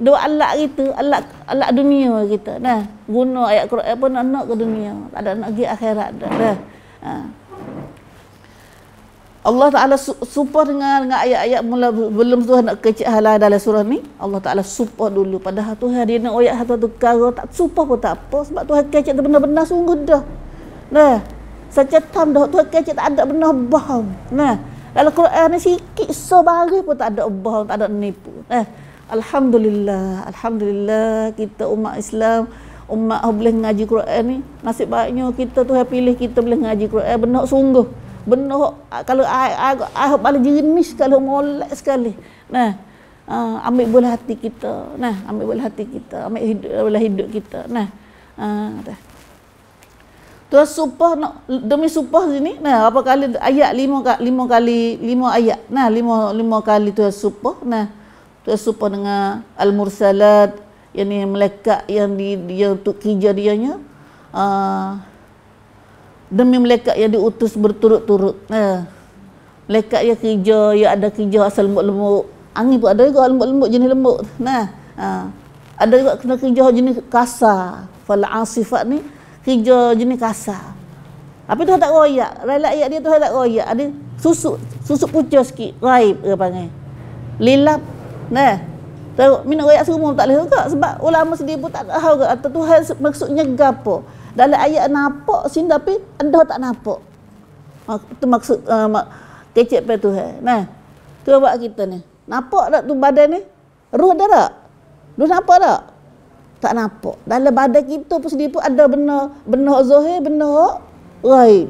Doa alat kita, alat alat dunia kita. Nah, guna ayat Quran apa nak nak ke dunia. Tak ada nak pergi akhirat dah. dah. Ha. Allah Ta'ala sumpah dengan, dengan ayat-ayat mula belum Tuhan nak kecil halal dalam surah ni. Allah Ta'ala sumpah dulu. Padahal Tuhan hari nak ayat satu kara. Tak sumpah pun tak apa. Sebab Tuhan kecil tu benar-benar sungguh dah. Nah. Secetam dah. Tuhan kecil tak ada benar bohong. Nah. Dalam Quran ni sikit sebaris pun tak ada bohong Tak ada nipu. Nah. Alhamdulillah. Alhamdulillah. Kita umat Islam umat boleh ngaji Quran ni nasib baiknya kita tu yang pilih kita boleh ngaji Quran benar sungguh benar kalau ai aku aku balik jenis kalau molek sekali nah uh, ambil bola hati kita nah ambil bola hati kita ambil hidup bola hidup kita nah uh, ah, Terus supah nak demi supah sini nah apa kali ayat lima kali lima kali lima ayat nah lima lima kali tu supah nah tu supah dengan al mursalat yang ni melekat yang di yang untuk kerja dianya uh, demi melekat yang diutus berturut-turut uh, melekat yang kerja yang ada kerja asal lembut-lembut angin pun ada juga lembut-lembut jenis lembut nah uh, ada juga kena kerja jenis kasar fal asifat ni kerja jenis kasar apa tu tak royak relak ayat dia tu tak royak ada susuk susuk pucuk sikit raib dia panggil lilap nah Tengok minat ayat serumur tak boleh juga sebab ulama sendiri pun tak tahu ke atau Tuhan maksudnya gapo. Dalam ayat nampak sin tapi anda tak nampak. Ha, itu maksud uh, mak, kecil pada Tuhan. Nah. Tu buat kita ni. Nampak tak tu badan ni? Roh ada tak? Dia nampak tak? Tak nampak. Dalam badan kita pun sendiri pun ada benda benda zahir, benda raib.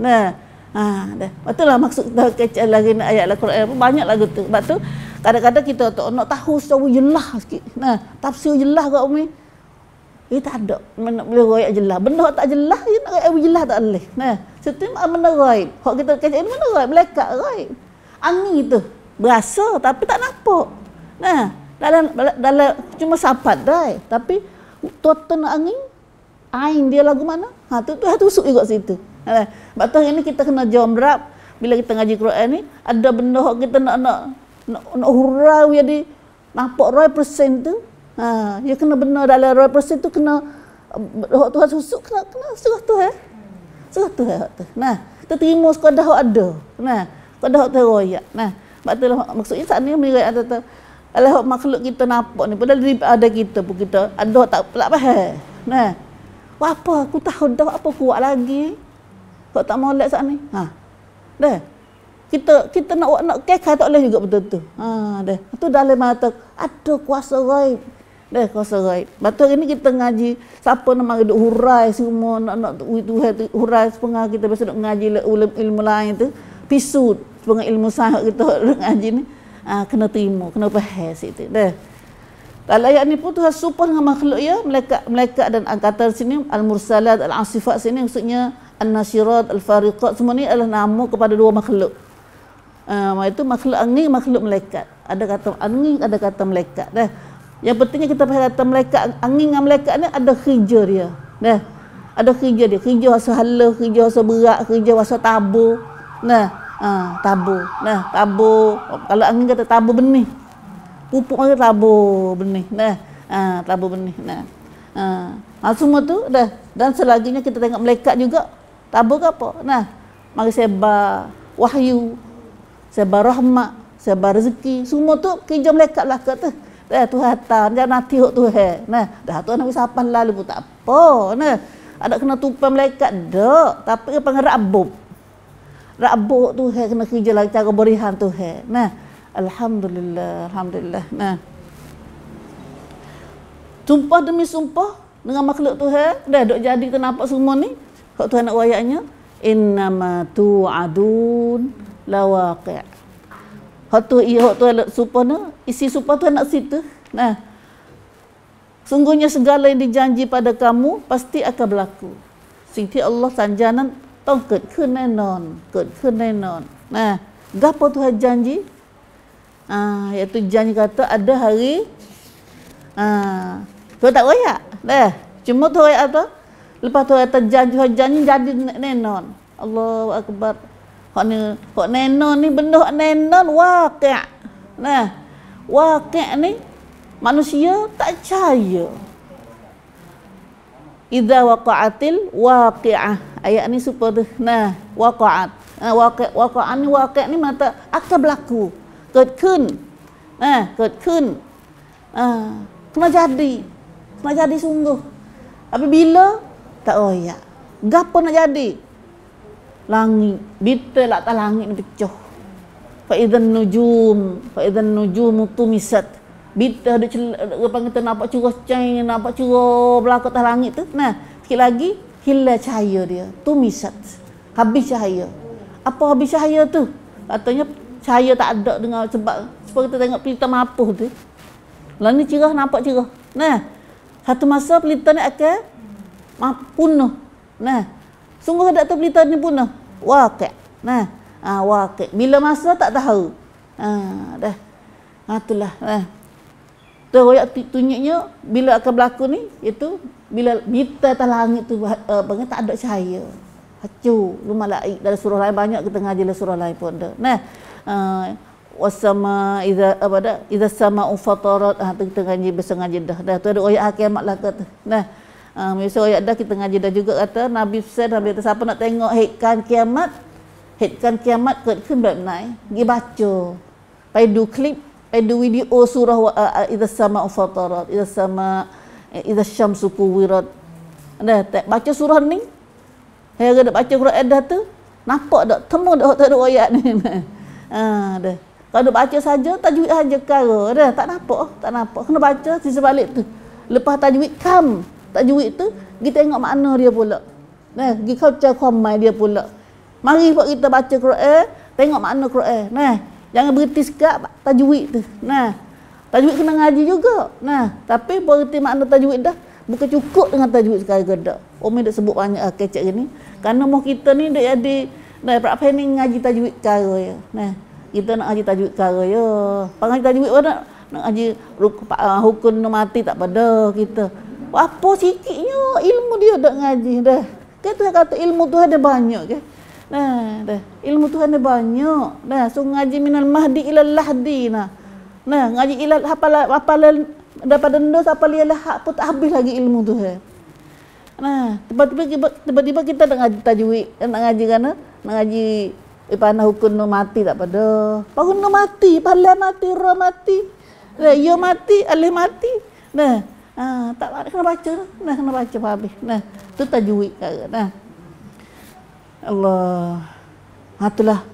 Nah. Ha, dah. Betul lah maksud kita kecil lagi ayat Al-Quran pun banyak lagu tu. Sebab tu Kadang-kadang kita tak nak tahu secara jelah sikit. Nah, tafsir jelah ke umi? Eh tak ada. Mana boleh royak jelah. Benda tak jelah, dia ya nak royak jelah tak boleh. Nah, setiap mana benda raib. Hak kita kata ini eh, benda raib, melekat raib. Angin tu berasa tapi tak nampak. Nah, dalam dalam cuma sapat dai, tapi tonton angin ain dia lagu mana? Ha tu tu tusuk juga situ. Nah, ha, sebab ini kita kena jomrap bila kita ngaji Quran ni ada benda hak kita nak nak nak, hurau yang di nampak 100% tu ha dia kena benar dalam 100% tu kena eh, hak Tuhan susuk kena kena serah Tuhan eh. serah Tuhan eh, hak tu nah terima sekadar hak ada nah sekadar hak teroyak nah maksudnya lah maksudnya saat ni mirai ada tu Alah makhluk kita nampak ni padahal di ada kita pun kita ada tak pelak faham. Nah. Apa aku tahu dah apa kuat lagi. Kau tak mau lihat ni. Ha. Dah kita kita nak buat nak kekai tak boleh juga betul tu. Ha deh. Tu dalam mata ada kuasa gaib. Deh kuasa gaib. Batu ini kita ngaji siapa nama duk hurai semua nak nak itu hurai sepengah kita biasa nak ngaji ulum ilmu lain tu. Pisut sepengah ilmu sahabat kita ngaji ni. Ha, kena terima, kena faham situ. Deh. Kalau ayat ni pun Tuhan super dengan makhluk ya. Malaikat, malaikat dan angkatan sini, Al-Mursalat, Al-Asifat sini maksudnya Al-Nasirat, Al-Fariqat semua ni adalah nama kepada dua makhluk. Um, itu makhluk angin, makhluk malaikat. Ada kata angin, ada kata malaikat. Dah. Yang pentingnya kita pasal kata malaikat, angin dengan malaikat ni ada kerja dia. Dah. Ada kerja dia. Kerja rasa hala, kerja rasa berat, kerja rasa tabu. Nah, ha, ah, tabu. Nah, tabu. Kalau angin kata tabu benih. Pupuk kata tabu benih. Nah, ha, ah, tabu benih. Nah. Ha. Ha, semua tu dah. Dan selaginya kita tengok malaikat juga. Tabu ke apa? Nah, mari sebar. Wahyu, sebab rahmat, sebab rezeki. Semua tu kerja melekat lah ke tu. Eh, tu hatam, jangan nanti hok tu he. Eh. Nah, dah tu nak sapan lah pun tak apa. Nah, ada kena tupai melekat dak, tapi ke pangerak bob. Rabuk tu he eh, kena kerja lagi cara berihan tu he. Eh. Nah, alhamdulillah, alhamdulillah. Nah. Sumpah demi sumpah dengan makhluk Tuhan, dah dok jadi kenapa semua ni. Kau Tuhan nak wayaknya, innama adun lawaqi' Hak tu i hak tu alat supa na, isi supa tu nak situ. Nah. Sungguhnya segala yang dijanji pada kamu pasti akan berlaku. Sinti Allah sanjanan tong ket khun nai non, ket khun nai non. Nah, gapo tu hak janji? Ah, iaitu janji kata ada hari ah, tu tak oi ah. Nah, cuma tu oi apa? Lepas tu ada janji hak janji jadi nai non. Allahu akbar. Hak ni, hak nenon ni benda hak nenon wakak. Nah, wakak ni manusia tak percaya. Idza waqa'atil waqi'ah. Ayat ni serupa tu. Nah, waqa'at. Nah, waqa'at waqa ni waqa'at ni mata akan berlaku. Kod kun. Nah, kod kun. Ah, kena jadi. Kena jadi sungguh. Tapi bila tak oh ya. Gapo nak jadi? langit bitte lah tak langit ni pecah fa idzan nujum fa idzan nujum tumisat bitte ada apa kata nampak cerah cahaya nampak cerah belakang atas langit tu nah sikit lagi hilang cahaya dia tumisat habis cahaya apa habis cahaya tu katanya cahaya tak ada dengan sebab sebab kita tengok pelita mapuh tu lah ni cerah nampak cerah nah satu masa pelita ni akan mapunuh nah sungguh doktor pelita ni punah wakil nah ha, ah, wakil bila masa tak tahu ha, dah ha, itulah nah. Eh. tu royak tunjuknya bila akan berlaku ni itu bila bita atas langit tu uh, eh, bangga tak ada cahaya hacu rumah laik dari surah lain banyak kita ngaji dari surah lain pun dah nah ha, wasama iza apa dah iza sama ufatarat ha, kita ngaji bersengaja dah dah tu ada royak akhir lah kata nah Uh, ah, Mesti ayat dah kita ngaji dah juga kata Nabi Hussein, Nabi kata siapa nak tengok hekan kiamat Hekan kiamat ke kan berat naik Pergi baca Pada klip Pada video oh, surah wa, uh, Iza sama ufatarat Iza sama eh, Iza syam suku wirat Dah tak baca surah ni Hera nak baca Quran dah tu Nampak tak temu dah tak ada ayat ni Haa dah kalau nak baca saja tajwid saja kalau, dah tak nampak tak nampak kena baca sisa balik tu lepas tajwid kam tajwid tu kita tengok makna dia pula nah pergi cari khomai dia pula mari buat kita baca Quran tengok makna Quran nah jangan berhenti sekat tajwid tu nah tajwid kena ngaji juga nah tapi berhenti makna tajwid dah bukan cukup dengan tajwid sekali gede umi dah sebut banyak ah, kecek gini karena mau kita ni dah jadi nah berapa ni ngaji tajwid cara ya nah kita nak ngaji tajwid cara ya pengaji tajwid mana nak ngaji ah, hukum mati tak pada kita apa sikitnya ilmu dia dok ngaji dah. Kan tu kata ilmu tu ada banyak ke? Nah, dah. Ilmu tu ada banyak. Nah, so ngaji minal mahdi ila lahdi nah. Nah, ngaji ila hafal hafal daripada ndo sampai ila hak pun tak habis lagi ilmu tu Tuhan. Nah, tiba-tiba tiba-tiba kita nak ngaji tajwid, nak ngaji kana, nak ngaji ipana eh, hukum no mati tak pada. Pakun no mati, pale mati, ro lah, mati. Nah, yo mati, ale mati. Nah, Ah, tak ada lah, kena baca nak kena baca habis nah tu tajwid kata nah Allah ha itulah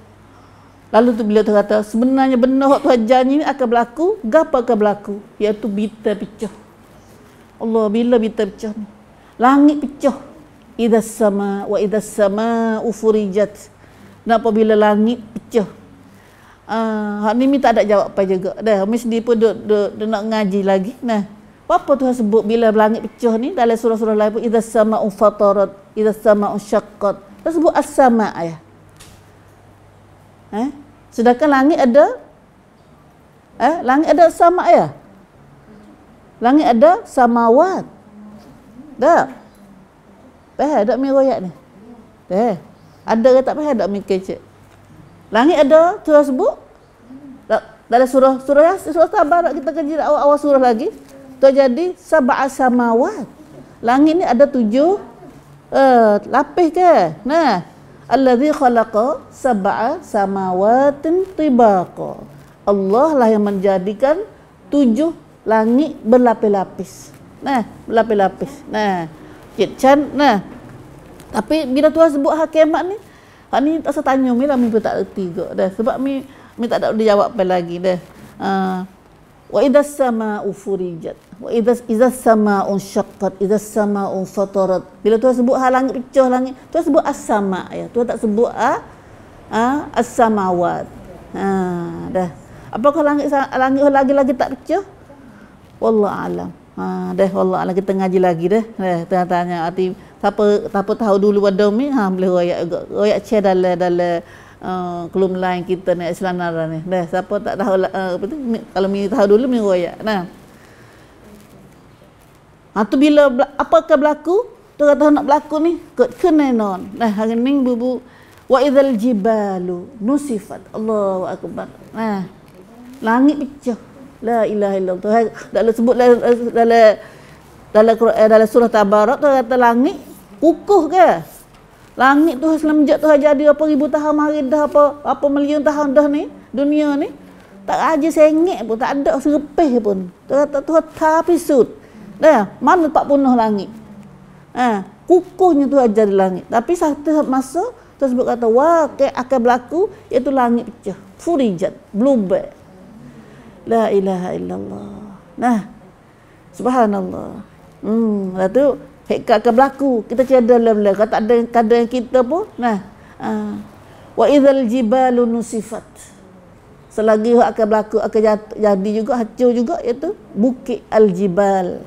lalu tu beliau kata sebenarnya benda hak Tuhan janji ni akan berlaku gapa akan berlaku iaitu bita pecah Allah bila bita pecah ni langit pecah idza sama wa idza sama ufurijat dan apabila langit pecah Uh, hak ni mi tak ada jawab apa juga dah mi sendiri pun duk, duk, duk nak ngaji lagi nah apa Tuhan sebut bila langit pecah ni dalam surah-surah lain pun idza sama'u fatarat idza sama'u syaqqat Tuhan sebut as-sama ayah eh sedangkan langit ada eh langit ada sama ayah langit ada samawat dah Faham tak mi royak ni? Faham? Ada ke tak faham tak mi kecek? Langit ada Tuhan sebut? Dalam surah surah surah tabarak kita kerja awal-awal surah lagi. Jadi sabah samawat. Langit ni ada tujuh uh, lapis ke? Nah, alladhi khalaqa sab'a samawatin tibaqa. Allah lah yang menjadikan tujuh langit berlapis-lapis. Nah, berlapis-lapis. Nah, cik chan, nah. Tapi bila tuan sebut hak kiamat ni, hak ni tak usah tanya, mi lah mi pun tak erti kot. Dah. Sebab mi, mi tak ada dia jawab apa lagi dah. Uh, wa idha sama'u furijat wa idha idha sama'u syaqqat idha sama'u fatarat bila tuan sebut hal langit pecah langit tuan sebut as-sama ya tuan tak sebut a ah, ha? Ah, ha? as-samawat ha dah apakah langit langit lagi-lagi tak pecah wallah alam ha dah wallah alam kita ngaji lagi dah dah tanya, -tanya. arti siapa tahu dulu pada ha boleh royak royak cerdalah dalam Ah, kelum lain kita ni Nara ni. Dah siapa tak tahu uh, apa tu kalau mini tahu dulu mini royak. Nah. Atau ah, bila apakah berlaku? Tu kata nak berlaku ni kot kena non. Nah hari ni bubu wa idzal jibalu nusifat. Allahu akbar. Nah. Langit pecah. La ilaha illallah. Dalam sebut dalam dalam dalam surah Tabarak tu kata langit kukuh ke? Langit tu semenjak tu aja ada apa ribu tahun mari dah apa apa million tahun dah ni dunia ni tak aja sengit pun tak ada serpeh pun. Tu kata tu tapi sud. Dah, mana tak punah langit. Ha, kukuhnya tu aja di langit. Tapi satu masa terus sebut kata wah ke akan berlaku iaitu langit pecah. Furijat, blue La ilaha illallah. Nah. Subhanallah. Hmm, lah hakikat akan berlaku kita tiada bila-bila kalau tak ada kadar yang kita pun nah ah. wa idzal jibalu nusifat selagi akan berlaku akan jatuh, jadi juga hancur juga iaitu bukit al jibal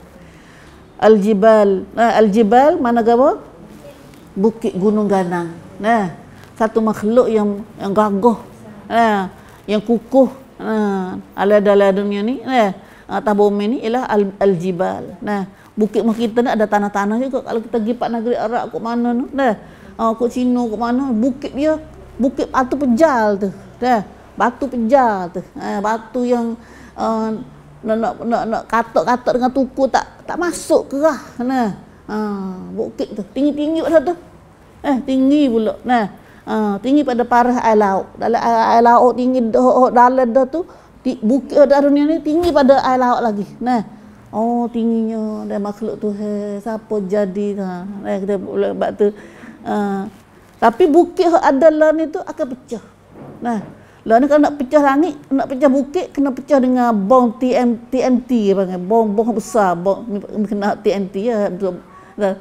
al jibal nah al jibal mana kamu? bukit gunung ganang nah satu makhluk yang yang gagah nah yang kukuh nah ala dalam dunia ni nah atas bumi ni ialah al jibal nah Bukit Mak kita ni ada tanah-tanah juga. Kalau kita pergi Pak Negeri Arab ke mana tu. Dah. Oh, ah, ke Cina ke mana. Bukit dia. Bukit batu pejal tu. Dah. Batu pejal tu. Eh, batu yang uh, nak, nak, nak, nak katak katok dengan tuku tak tak masuk kerah. Nah. Uh, bukit tu. Tinggi-tinggi pada tu. Eh, tinggi pula. Nah. Uh, tinggi pada parah air laut. Dalam air, air laut tinggi dalam dah tu. Bukit dalam ni tinggi pada air laut lagi. Nah. Oh tingginya dan makhluk tu he, siapa jadi ha. Eh kita boleh buat tu. Ha. Tapi bukit yang ada lah ni tu akan pecah. Nah, lah ni kalau nak pecah langit, nak pecah bukit kena pecah dengan bom TNT, TNT panggil. Bom bom besar, bom kena TNT ya. Nah,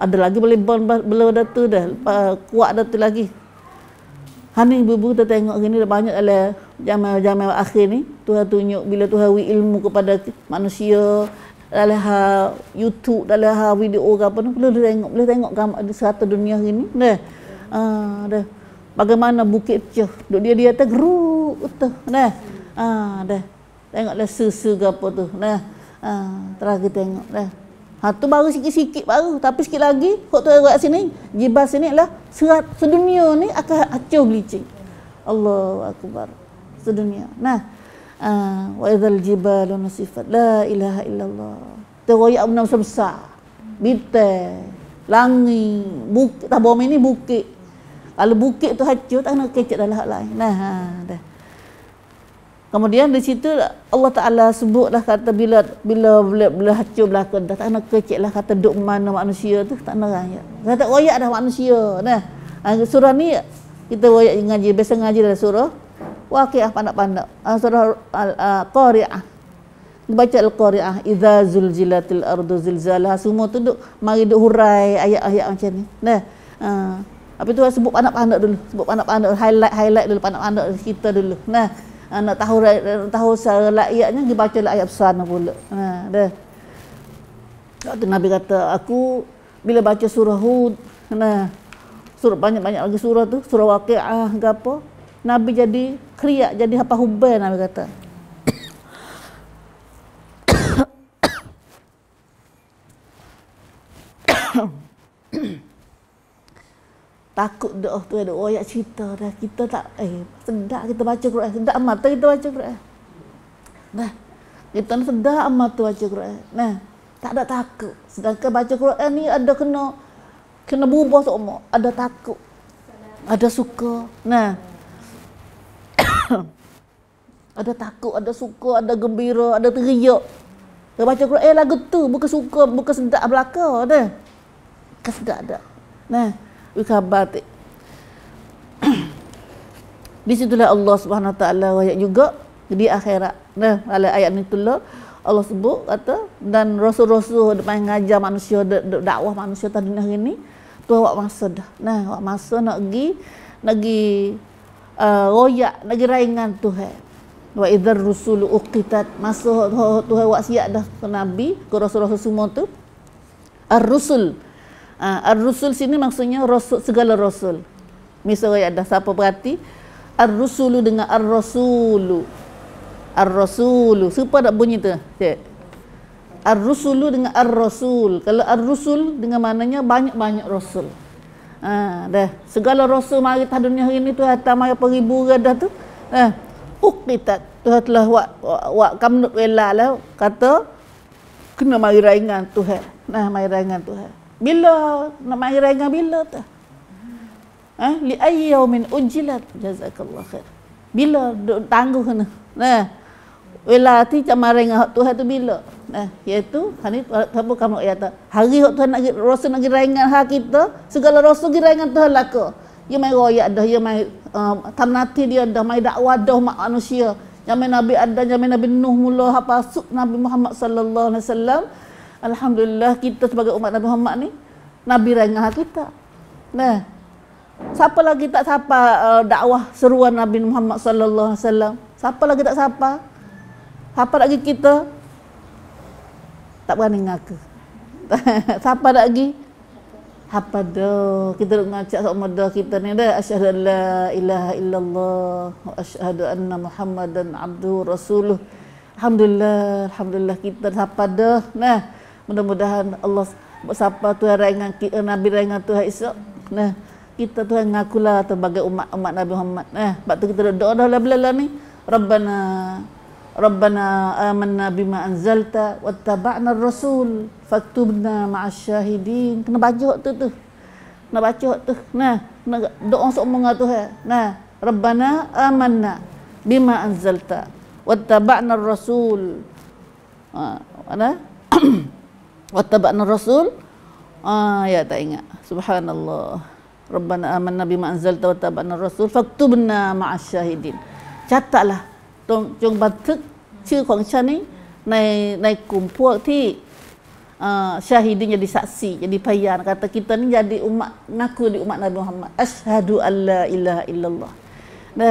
ada lagi boleh bom belah dah tu dah. Kuat dah tu lagi. Hani ibu-ibu tengok gini dah banyak alah zaman-zaman akhir ni Tuhan tunjuk bila Tuhan beri ilmu kepada manusia dalam YouTube dalam hal video ke apa tu boleh tengok boleh tengok gambar di serata dunia ini, ni dah bagaimana bukit cah duk dia dia tergeruk tu dah ah dah tengoklah susu ke apa tu dah ah terakhir tengok dah Ha tu baru sikit-sikit baru tapi sikit lagi kok tu kat sini jibas sini lah serat sedunia ni akan acuh licik. Allahu akbar sedunia. Nah, ah, wa idzal jibalu nusifat. La ilaha illallah. Teroyak benda besar. Bite, langi, bukit, tak bom ini bukit. Kalau bukit tu hancur tak nak kecek dalam hal lain. Nah, ha, dah. Kemudian di situ Allah Taala sebutlah kata bila bila bila, bila hancur belaka dah tak nak kecek lah kata duk mana manusia tu tak nak ya. Dah tak royak dah manusia nah. Ah, surah ni kita royak ngaji biasa ngaji dalam surah waqiah pandak-pandak uh, ah, surah al-qari'ah ah, baca al-qari'ah idza zulzilatil ardu zilzalaha semua tu duk mari duk hurai ayat-ayat macam ni nah uh, ah. apa tu sebut anak-anak dulu sebut anak-anak highlight highlight dulu anak-anak kita dulu nah uh, nak tahu tahu selayaknya dibaca ayat besar nak pula nah dah Waktu Nabi kata, aku bila baca surah Hud, nah, surah banyak-banyak lagi surah tu, surah Waqi'ah ke apa, Nabi jadi keriak jadi apa hubel Nabi kata. Takut dia oh, tu ada royak oh, cerita dah. Kita tak eh sedap kita baca Quran. Sedap amat kita baca Quran. Nah. Kita ni sedap amat tu baca Quran. Nah. Tak ada takut. Sedangkan baca Quran ni ada kena kena berubah semua. Ada takut. Ada suka. Nah. ada takut, ada suka, ada gembira, ada teriak. Dia baca Quran, eh lagu tu bukan suka, bukan sedap belaka ada. Bukan sedap ada. Nah, we khabar Di situlah Allah Subhanahu Taala ayat juga di akhirat. Nah, ala ayat ni tulah Allah sebut kata dan rasul-rasul depan mengajar manusia dakwah manusia tadi hari ni tu awak masa dah. Nah, awak masa nak pergi nak pergi Eh, royak negeraingan Tuhan. Wa idzar rusul uqitat masa Tuhan wasiat dah ke nabi, ke rasul-rasul semua tu. Ar-rusul. Ah, ar-rusul sini maksudnya rasul segala rasul. Misal royak dah siapa berarti ar-rusulu dengan ar-rasulu. Ar-rasulu. Siapa nak bunyi tu? Cik. Ar-rusulu dengan ar-rasul. Kalau ar-rusul dengan mananya banyak-banyak rasul. Ha, dah. Segala rasul mari atas dunia hari ni Tuhan hantar mari peribu dah tu. Ha. Ukitat Tuhan telah buat buat kamnut lah kata kena mari raingan Tuhan. Nah mari raingan Tuhan. Bila nak mari raingan bila tu? Ha? Li ayyaumin ujilat jazakallahu khair. Bila tangguh kena. Nah. Ha. Wela hati macam marah dengan hak Tuhan tu bila? nah, eh, iaitu, hari tu kamu ya tak? Hari hak Tuhan nak rasa nak gerai hak kita, segala rasa gerai dengan Tuhan lah ke? Dia main royak dah, dia main eh, tamnati dia dah, main dakwah dah mak manusia. Yang main Nabi ada, yang main Nabi Nuh mula, apa asuk Nabi Muhammad sallallahu alaihi wasallam. Alhamdulillah kita sebagai umat Nabi Muhammad ni, Nabi rai dengan hak kita. Nah, siapa lagi tak siapa uh, eh, dakwah seruan Nabi Muhammad sallallahu alaihi wasallam? Siapa lagi tak siapa? Siapa lagi kita? Tak berani ngaku. Siapa lagi? Apa dah? Kita nak ngajak sama dah kita ni dah. Asyadu la ilaha illallah. Wa asyadu anna muhammadan abduh rasuluh. Alhamdulillah. Alhamdulillah kita siapa dah. Nah. Mudah-mudahan Allah siapa tu yang kita, Nabi yang Tuhan esok. Nah. Kita tu yang ngakulah sebagai umat-umat Nabi Muhammad. Nah. Sebab tu kita dah doa dah lah bila ni. Rabbana. Rabbana. ربنا آمنا بما أنزلت واتبعنا الرسول فاكتبنا مع الشاهدين kena baca hak tu tu kena baca hak tu nah kena doa semua tu ha nah ربنا آمنا بما أنزلت واتبعنا الرسول ha ana واتبعنا الرسول ah ya tak ingat subhanallah ربنا آمنا بما أنزلت واتبعنا الرسول فاكتبنا مع الشاهدين catatlah จงจงบันทึกชื่อของฉันนี้ในในกลุ่มพวกที่ชาฮิดินจะดิสักซีจะดิพยานการตะกิตันจะดิอุมะนักูดิอุมะนบีมุฮัมมัดอัชฮะดูอัลลอฮ์อิลลัฮ์อิลลัลลอฮ์นะ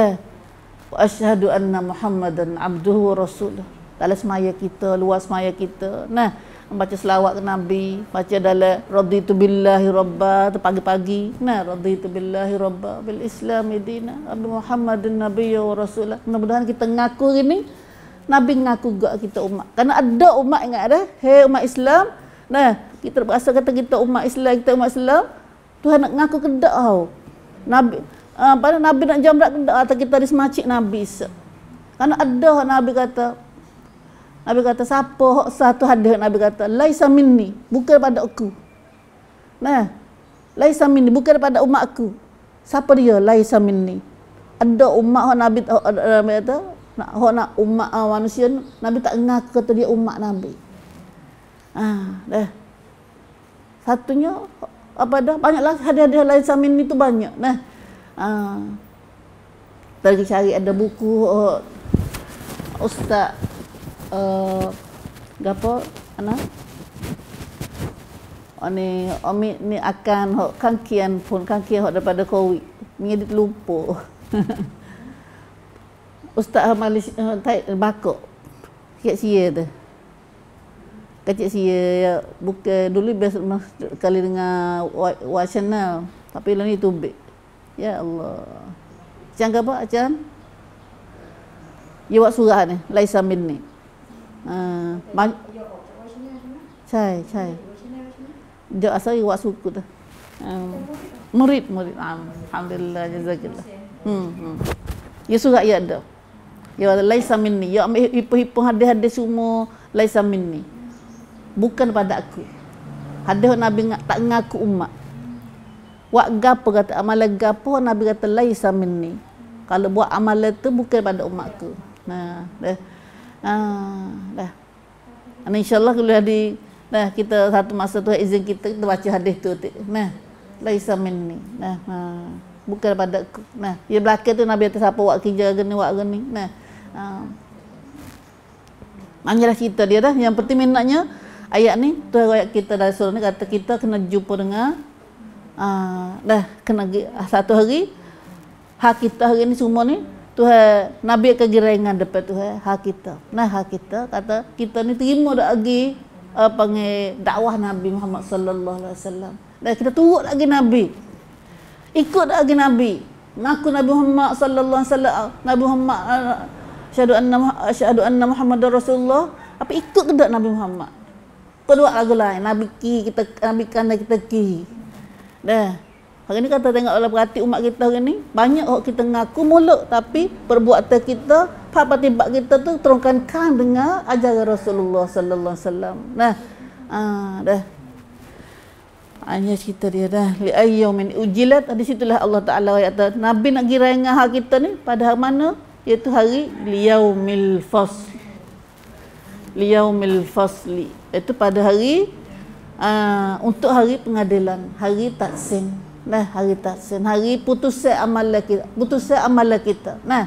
อัชฮะดูอันนะมุฮัมมัดอันอับดุฮ์รอสูลุลลอฮ์ตลาสมายะกิตะลูอัสมายะกิตะนะ baca selawat ke Nabi, baca dalam tu billahi rabba tu pagi-pagi. Nah, tu billahi rabba bil Islam dina Abu Muhammadin nabiyyu wa rasul. Mudah-mudahan kita ngaku ini Nabi ngaku juga kita umat. Karena ada umat yang ada, hei umat Islam. Nah, kita berasa kata kita umat Islam, kita umat Islam. Tuhan nak ngaku ke dak au. Nabi apa ah, uh, Nabi nak jamrak ke dak atau kita dismacik Nabi. Karena ada Nabi kata, Nabi kata siapa hok satu hadis Nabi kata laisa minni bukan daripada aku. Nah. Laisa minni bukan daripada umat aku. Siapa dia laisa minni? Ada umat hok Nabi hok eh, eh, Nabi kata nak hok nak umat ah, manusia Nabi tak ngaku kata dia umat Nabi. Ah, dah. Satunya apa dah banyaklah hadis hadiah laisa minni tu banyak nah. Ah. Ha. Tadi cari ada buku Ustaz Eh, gapo ana ane oh, ami oh, ni akan hok kangkian pun kangkian hok daripada covid ni dit lupa ustaz hamalis eh, tai bako sikit sia tu kecil sia ya buka dulu best masuk kali dengan wasana tapi lain itu be ya allah jangan gapo acan Ya buat surah ni, Laisa min ni. Ah, uh, Saya, saya. Dia asal buat suku tu. Ah, murid, murid. Alhamdulillah, jazakallah. Hmm, hmm. Ya surat ya ada. Ya laisa minni. Ya ambil hipo-hipo hadis-hadis semua laisa minni. Bukan pada aku. Hadis Nabi tak mengaku umat. Buat gapo kata amal gapo Nabi kata laisa minni. Kalau buat amal tu bukan pada umatku. Nah, dah. Eh. Ah, nah, dah. Dan insyaAllah kalau di dah kita satu masa tu izin kita, kita baca hadis tu. Nah, laisa minni. Nah, ha. bukan pada Nah, dia ya belakang tu Nabi kata siapa buat kerja gini, buat gini. Nah. Ha. Manggilah cerita dia dah. Yang penting minatnya ayat ni, tu ayat kita dari surah ni kata kita kena jumpa dengan ha, dah kena satu hari hak kita hari ni semua ni Tuhan nabi kegirangan gerengan depan Tuhan hak kita. Nah hak kita kata kita ni terima dak lagi uh, panggil dakwah Nabi Muhammad sallallahu alaihi wasallam. Dan kita turut lagi nabi. Ikut lagi nabi. Mengaku Nabi Muhammad sallallahu alaihi wasallam eh, Nabi Muhammad uh, eh, syahadu anna syahadu anna Muhammadar Rasulullah apa ikut ke dak Nabi Muhammad. Kedua lagu lain nabi ki kita nabi kanan kita ki. Dah. Hari ni kata tengok dalam perhati umat kita hari ni, banyak orang kita ngaku mulut tapi perbuatan kita, apa tibak kita tu terungkan kan dengan ajaran Rasulullah sallallahu alaihi wasallam. Nah. Ah, dah. Hanya cerita dia dah. Li ayyumin ujilat. Di situlah Allah Taala kata, Nabi nak kira dengan hak kita ni pada hari mana? Iaitu hari liyaumil fasl. Liyaumil fasli. Itu pada hari Uh, untuk hari pengadilan, hari taksim nah hari sen, hari putus amalan kita putus amalan kita nah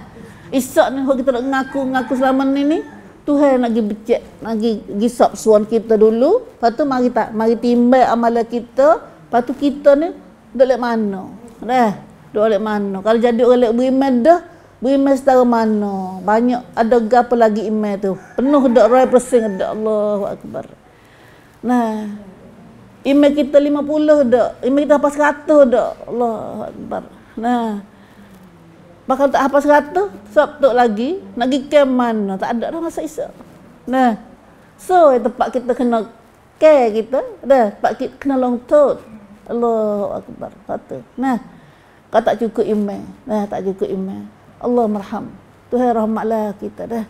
isak ni kalau kita nak ngaku-ngaku selama ni ni Tuhan nak pergi becek nak pergi gisap suan kita dulu Patu tu mari tak mari timbal amalan kita Patu kita ni duduk lek mana nah duduk lek mana kalau jadi orang lek beriman dah beriman setara mana banyak ada gapa lagi iman tu penuh dak rai persing dak Allahu akbar nah Iman kita lima puluh dak? Iman kita apa 100 dak? Allah Akbar. Nah. Bakal tak apa 100? Sebab tak lagi nak pergi ke mana? Tak ada dah masa isa. Nah. So, tempat kita kena care kita, dah tempat kita kena long tot. Allah Akbar. Kata. Nah. Kau tak cukup iman. Nah, tak cukup iman. Allah merham. tuhai rahmatlah kita dah.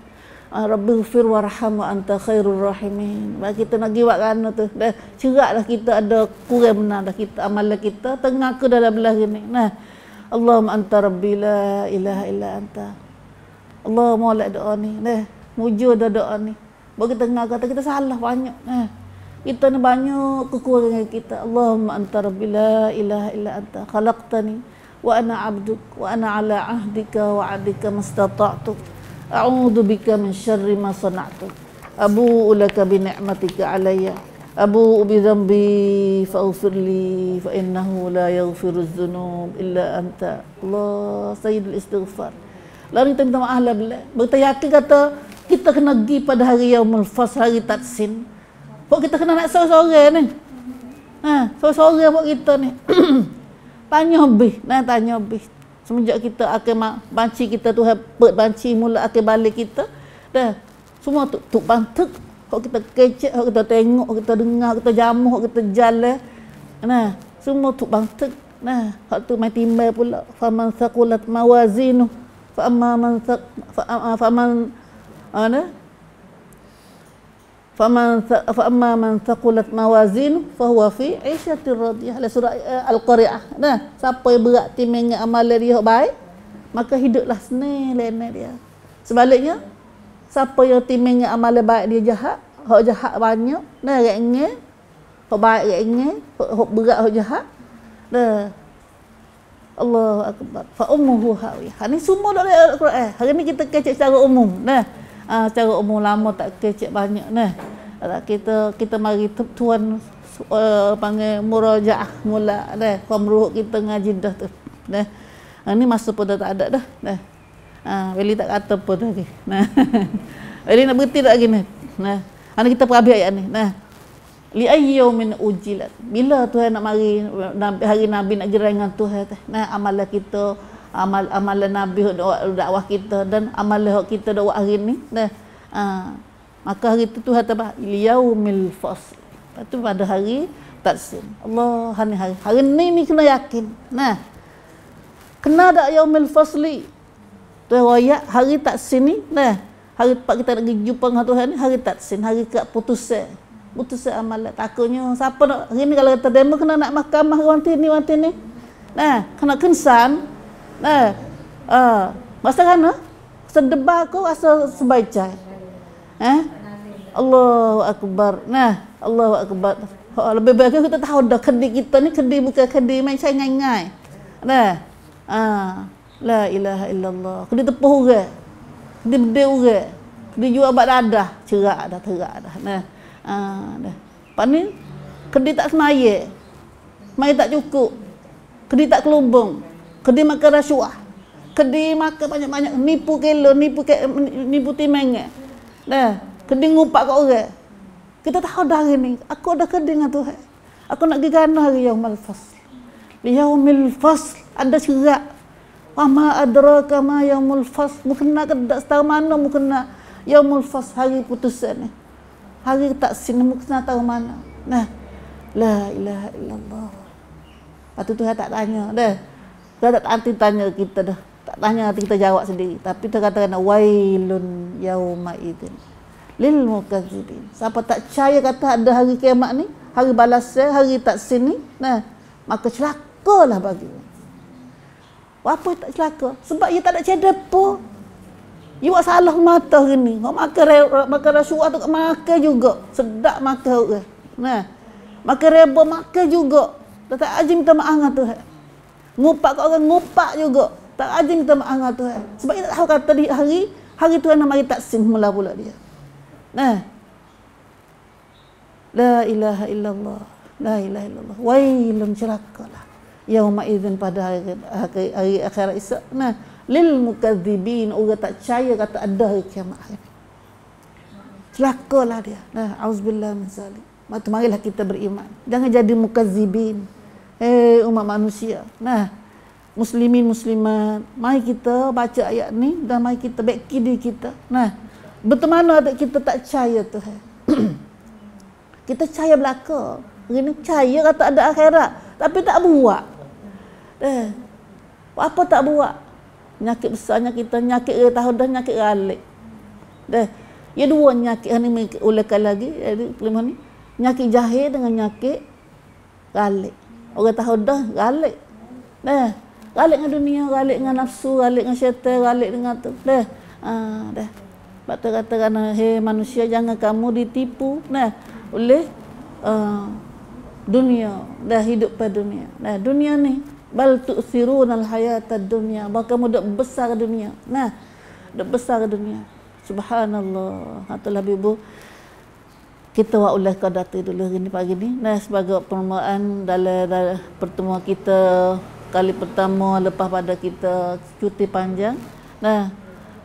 Uh, Rabbi ghafir warham wa anta khairur rahimin. Bagi kita nak giwak kan tu. Dah ceraklah kita ada kurang benar dah kita amalan kita tengah ke dalam belah ni. Nah. Allahumma anta rabbi la ilaha illa anta. Allah la doa ni. Nah. mujur dah doa ni. Bagi tengah kata kita salah banyak. Nah. Kita ni banyak kekurangan kita. Allahumma anta rabbi la ilaha illa anta. Khalaqtani wa ana abduk wa ana ala ahdika wa adika mastata'tu. A'udhu bika min syarri ma sanatu Abu'u laka bi ni'matika alaya Abu'u bi zambi fa'ufir li Fa'innahu la yaghfiru zunub illa anta Allah sayyidul istighfar Lari kita minta maaf lah bila Berita yakin kata Kita kena pergi pada hari yang yaumul fas hari tatsin Buat kita kena nak sore-sore ni Ha, sore-sore buat kita ni Tanya habis, nak tanya habis Semenjak kita akan banci kita tu hebat banci mula akan balik kita. Dah semua tu tu bantuk. Kalau kita kecek, kalau kita tengok, kalau kita dengar, kita jamu, kalau kita jalan. Nah, semua tu bantuk. Nah, hak tu mai timbal pula. Fa man saqulat mawazinu fa amma man fa fa ana faman fa amma man thaqulat mawazin fa huwa fi 'ishatir radiyah la surah eh, al-qari'ah nah siapa yang berat timenya amalan dia baik maka hiduplah senang lain dia sebaliknya siapa yang timenya amalan baik dia jahat hok jahat banyak nah rengnya hok baik rengnya hok berat hok jahat nah Allahu akbar fa ummuhu hawiyah ha, ni semua dalam al-Quran hari ni kita kecek secara umum nah uh, cara umur lama tak kecil banyak Nah, Uh, kita kita mari tuan uh, panggil murajaah mula dah komruh kita ngaji dah tu. Nah. Uh, ni masa pun dah tak ada dah. Nah. Uh, Beli tak kata pun tadi. Nah. Beli nak berhenti tak lagi ni. Nah. Ana kita perhabis ayat ni. Nah. Li ayyumin ujilat. Bila Tuhan nak mari hari Nabi nak gerai dengan Tuhan teh. Nah amalah kita amal amal Nabi dakwah kita dan amalan kita dakwah hari ni. Dah. Ha. Maka hari itu Tuhan tambah liyaumil fasl. Lepas tu pada hari taksim. Allah hari hari, hari ni ni kena yakin. Nah. Kena dak yaumil fasli. Tu raya hari taksim ni nah. Hari pak kita nak pergi jumpa dengan Tuhan ni hari taksim, hari ke putusan. Putusan amal takutnya siapa nak hari ni kalau kata demo kena nak mahkamah wanti ni wanti ni. Nah, kena kensan. Eh. Uh, masa kan? Sedebar aku rasa sebaca. Eh. Allahu akbar. Nah, Allahu akbar. Oh, lebih baik kita tahu dah kedi kita ni kedi bukan kedi main saya ngai-ngai. Nah. Ah. Uh, la ilaha illallah. Kedi tepuh orang. Kedi bedel orang. Kedi jual abad dadah, cerak dah, terak dah. Nah. Ah, dah. Pani kedi tak semaya. Mai tak cukup. Kedi tak kelubung kedi makan rasuah kedi makan banyak-banyak nipu kelo nipu ke nipu timeng nah kedi ngumpat kat orang kita tahu dah hari ni aku dah kedi dengan Tuhan aku nak pergi kan hari Yang fasl li yaumil fasl ada syarat wa ma adraka ma yaumul fasl mukna ke tak tahu mana mukna yaumul fasl hari putusan ni hari tak sin nak tahu mana nah la ilaha illallah Lepas tu Tuhan tak tanya dah. Dah tak nanti tanya kita dah. Tak tanya nanti kita jawab sendiri. Tapi dia kata kena wailun yauma idin. Lil mukadzibin. Siapa tak percaya kata ada hari kiamat ni, hari balas hari tak sini, nah, maka celakalah bagi. Apa tak celaka? Sebab ia tak ada cedap pun. Ia buat salah mata hari ni. Kau makan, makan rasuah tu, makan juga. Sedap makan orang. Nah. Makan reba, makan juga. Tak ajar minta maaf dengan Tuhan. Ngupak kat orang, ngupak juga. Tak rajin kita maaf dengan Tuhan. Sebab kita tahu kata di hari, hari Tuhan nak mari taksim mula pula dia. Nah. La ilaha illallah. La ilaha illallah. Wailun cerakalah. Yauma idzin pada hari, hari, hari akhirat isa. Nah. Lil mukadzibin orang tak caya kata ada hari kiamat hari. Celakalah dia. Nah, auzubillah min zalim. Mari kita beriman. Jangan jadi mukazibin Hei eh, umat manusia. Nah, muslimin muslimat, mari kita baca ayat ni dan mari kita beki diri kita. Nah, betul mana adik kita tak percaya tu? kita percaya belaka. Rina percaya kata ada akhirat, tapi tak buat. Eh, apa tak buat? Nyakit besarnya kita, nyakit retah dah, nyakit ralik. Eh, ya dua nyakit ni ulekan lagi, jadi eh, ni. Nyakit jahil dengan nyakit ralik. Orang tahu dah galak. Dah. Galak dengan dunia, galak dengan nafsu, galak dengan syaitan, galak dengan tu. Dah. Ha, ah, dah. Sebab kata kerana, hey manusia jangan kamu ditipu. Dah. Oleh uh, ah, dunia. Dah hidup pada dunia. Dah. Dunia ni. Bal tu'thirun al-hayatat dunia. Bahawa kamu dah besar dunia. Dah. Dah besar dunia. Subhanallah. Atau lebih buruk kita buat ulas kau dulu hari ni pagi ni Nah sebagai permulaan dalam, dalam pertemuan kita kali pertama lepas pada kita cuti panjang nah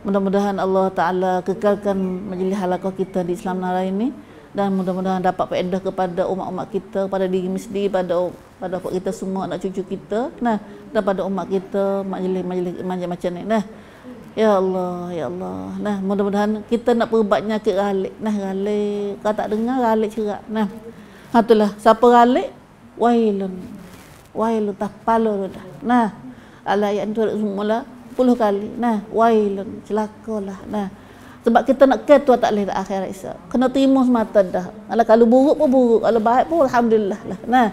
mudah-mudahan Allah Ta'ala kekalkan majlis halakau kita di Islam Nara ini dan mudah-mudahan dapat faedah kepada umat-umat kita, pada diri mesti pada pada kita semua, anak cucu kita, nah, dan pada umat kita, majlis-majlis macam-macam ni. Nah, Ya Allah, ya Allah. Nah, mudah-mudahan kita nak perubat nyakit ralik. Nah, ralik. Kalau tak dengar, ralik cerak. Nah, ha, itulah. Siapa ralik? Wailun. Wailun. Tak palo dah. Nah, ala ayat tu semula puluh kali. Nah, wailun. Celakalah. Nah, sebab kita nak ke tu tak boleh dah akhirat isa. Kena terima semata dah. Alah, kalau buruk pun buruk. Kalau baik pun Alhamdulillah lah. Nah,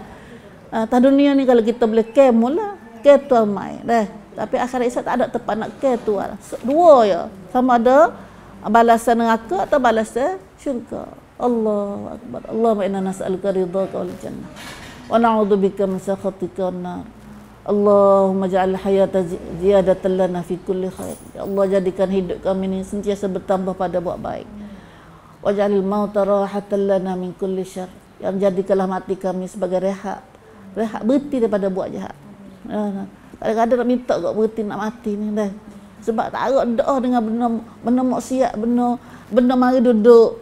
uh, dunia ni kalau kita boleh ke mula, ke tu amai. Nah, tapi akhirat hisab tak ada tempat nak ke tu lah. dua ya sama ada balasan neraka atau balasan syurga Allah akbar Allah inna nas'aluka ridhaka wal jannah wa na'udzu bika min sakhatika wan nar Allahumma ja'al hayata ziyadatan lana fi kulli khair ya Allah jadikan hidup kami ini sentiasa bertambah pada buat baik wa ja'al mauta rahatan lana min kulli syarr yang jadikanlah mati kami sebagai rehat rehat berhenti daripada buat jahat ya, Kadang-kadang nak minta kau berhenti nak mati ni dah. Sebab tak harap doa dengan benda benda maksiat, benda benda mari duduk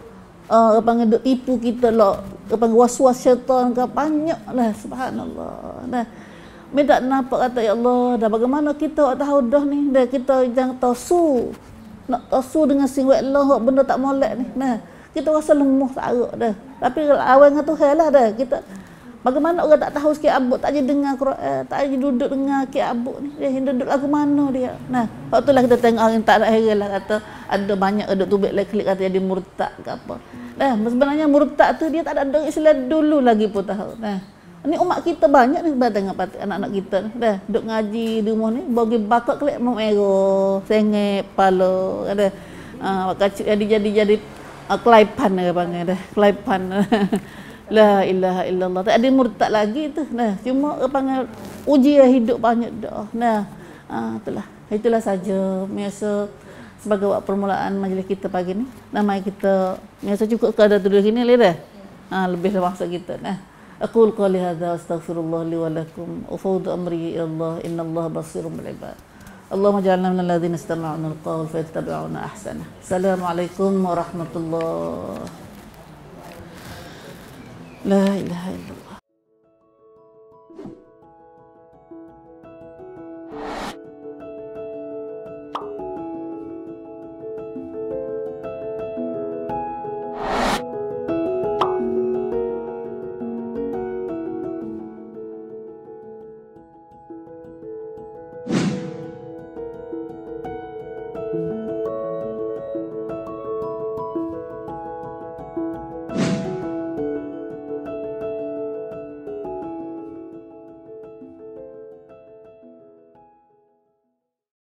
uh, eh, apa panggil duk tipu kita lah. Apa was-was syaitan ke banyak lah subhanallah. Dah. Minta nampak kata ya Allah, dah bagaimana kita tak tahu dah ni. Dah kita jangan tasu. Nak tasu dengan sing wet Allah benda tak molek ni. Nah, kita rasa lemah tak harap dah. Tapi awal dengan Tuhan lah dah. Kita Bagaimana orang tak tahu sikit abuk tak aja dengar Quran, eh, tak aja duduk dengar sikit abuk ni. Eh, dia hendak duduk lagu mana dia? Nah, waktu lah kita tengok orang tak heran lah kata ada banyak ada tu baik klik kata jadi murtad ke apa. Nah, sebenarnya murtad tu dia tak ada dari Islam dulu lagi pun tahu. Nah. Ini umat kita banyak ni sebab tengok anak-anak kita ni. Dah, duduk ngaji di rumah ni, bagi bakat kelihat mau merah, sengit, pala, ada. Uh, jadi-jadi-jadi uh, kelaipan ke panggil dah, kelaipan. La ilaha illallah. Tak ada murtad lagi tu. Nah, cuma panggil uji hidup banyak dah. Nah. Ha, itulah. Itulah saja biasa sebagai buat permulaan majlis kita pagi ni. Nama kita biasa cukup ke ada tidur sini leh dah. Ha, lebih lemah kita nah. Aqul qali hadza astaghfirullah li wa lakum ufawd amri ila Allah innallaha basirun bil Allahumma ja'alna minal ladzina istama'una al-qawla fayattabi'una ahsana. Assalamualaikum warahmatullahi لا إله إلا الله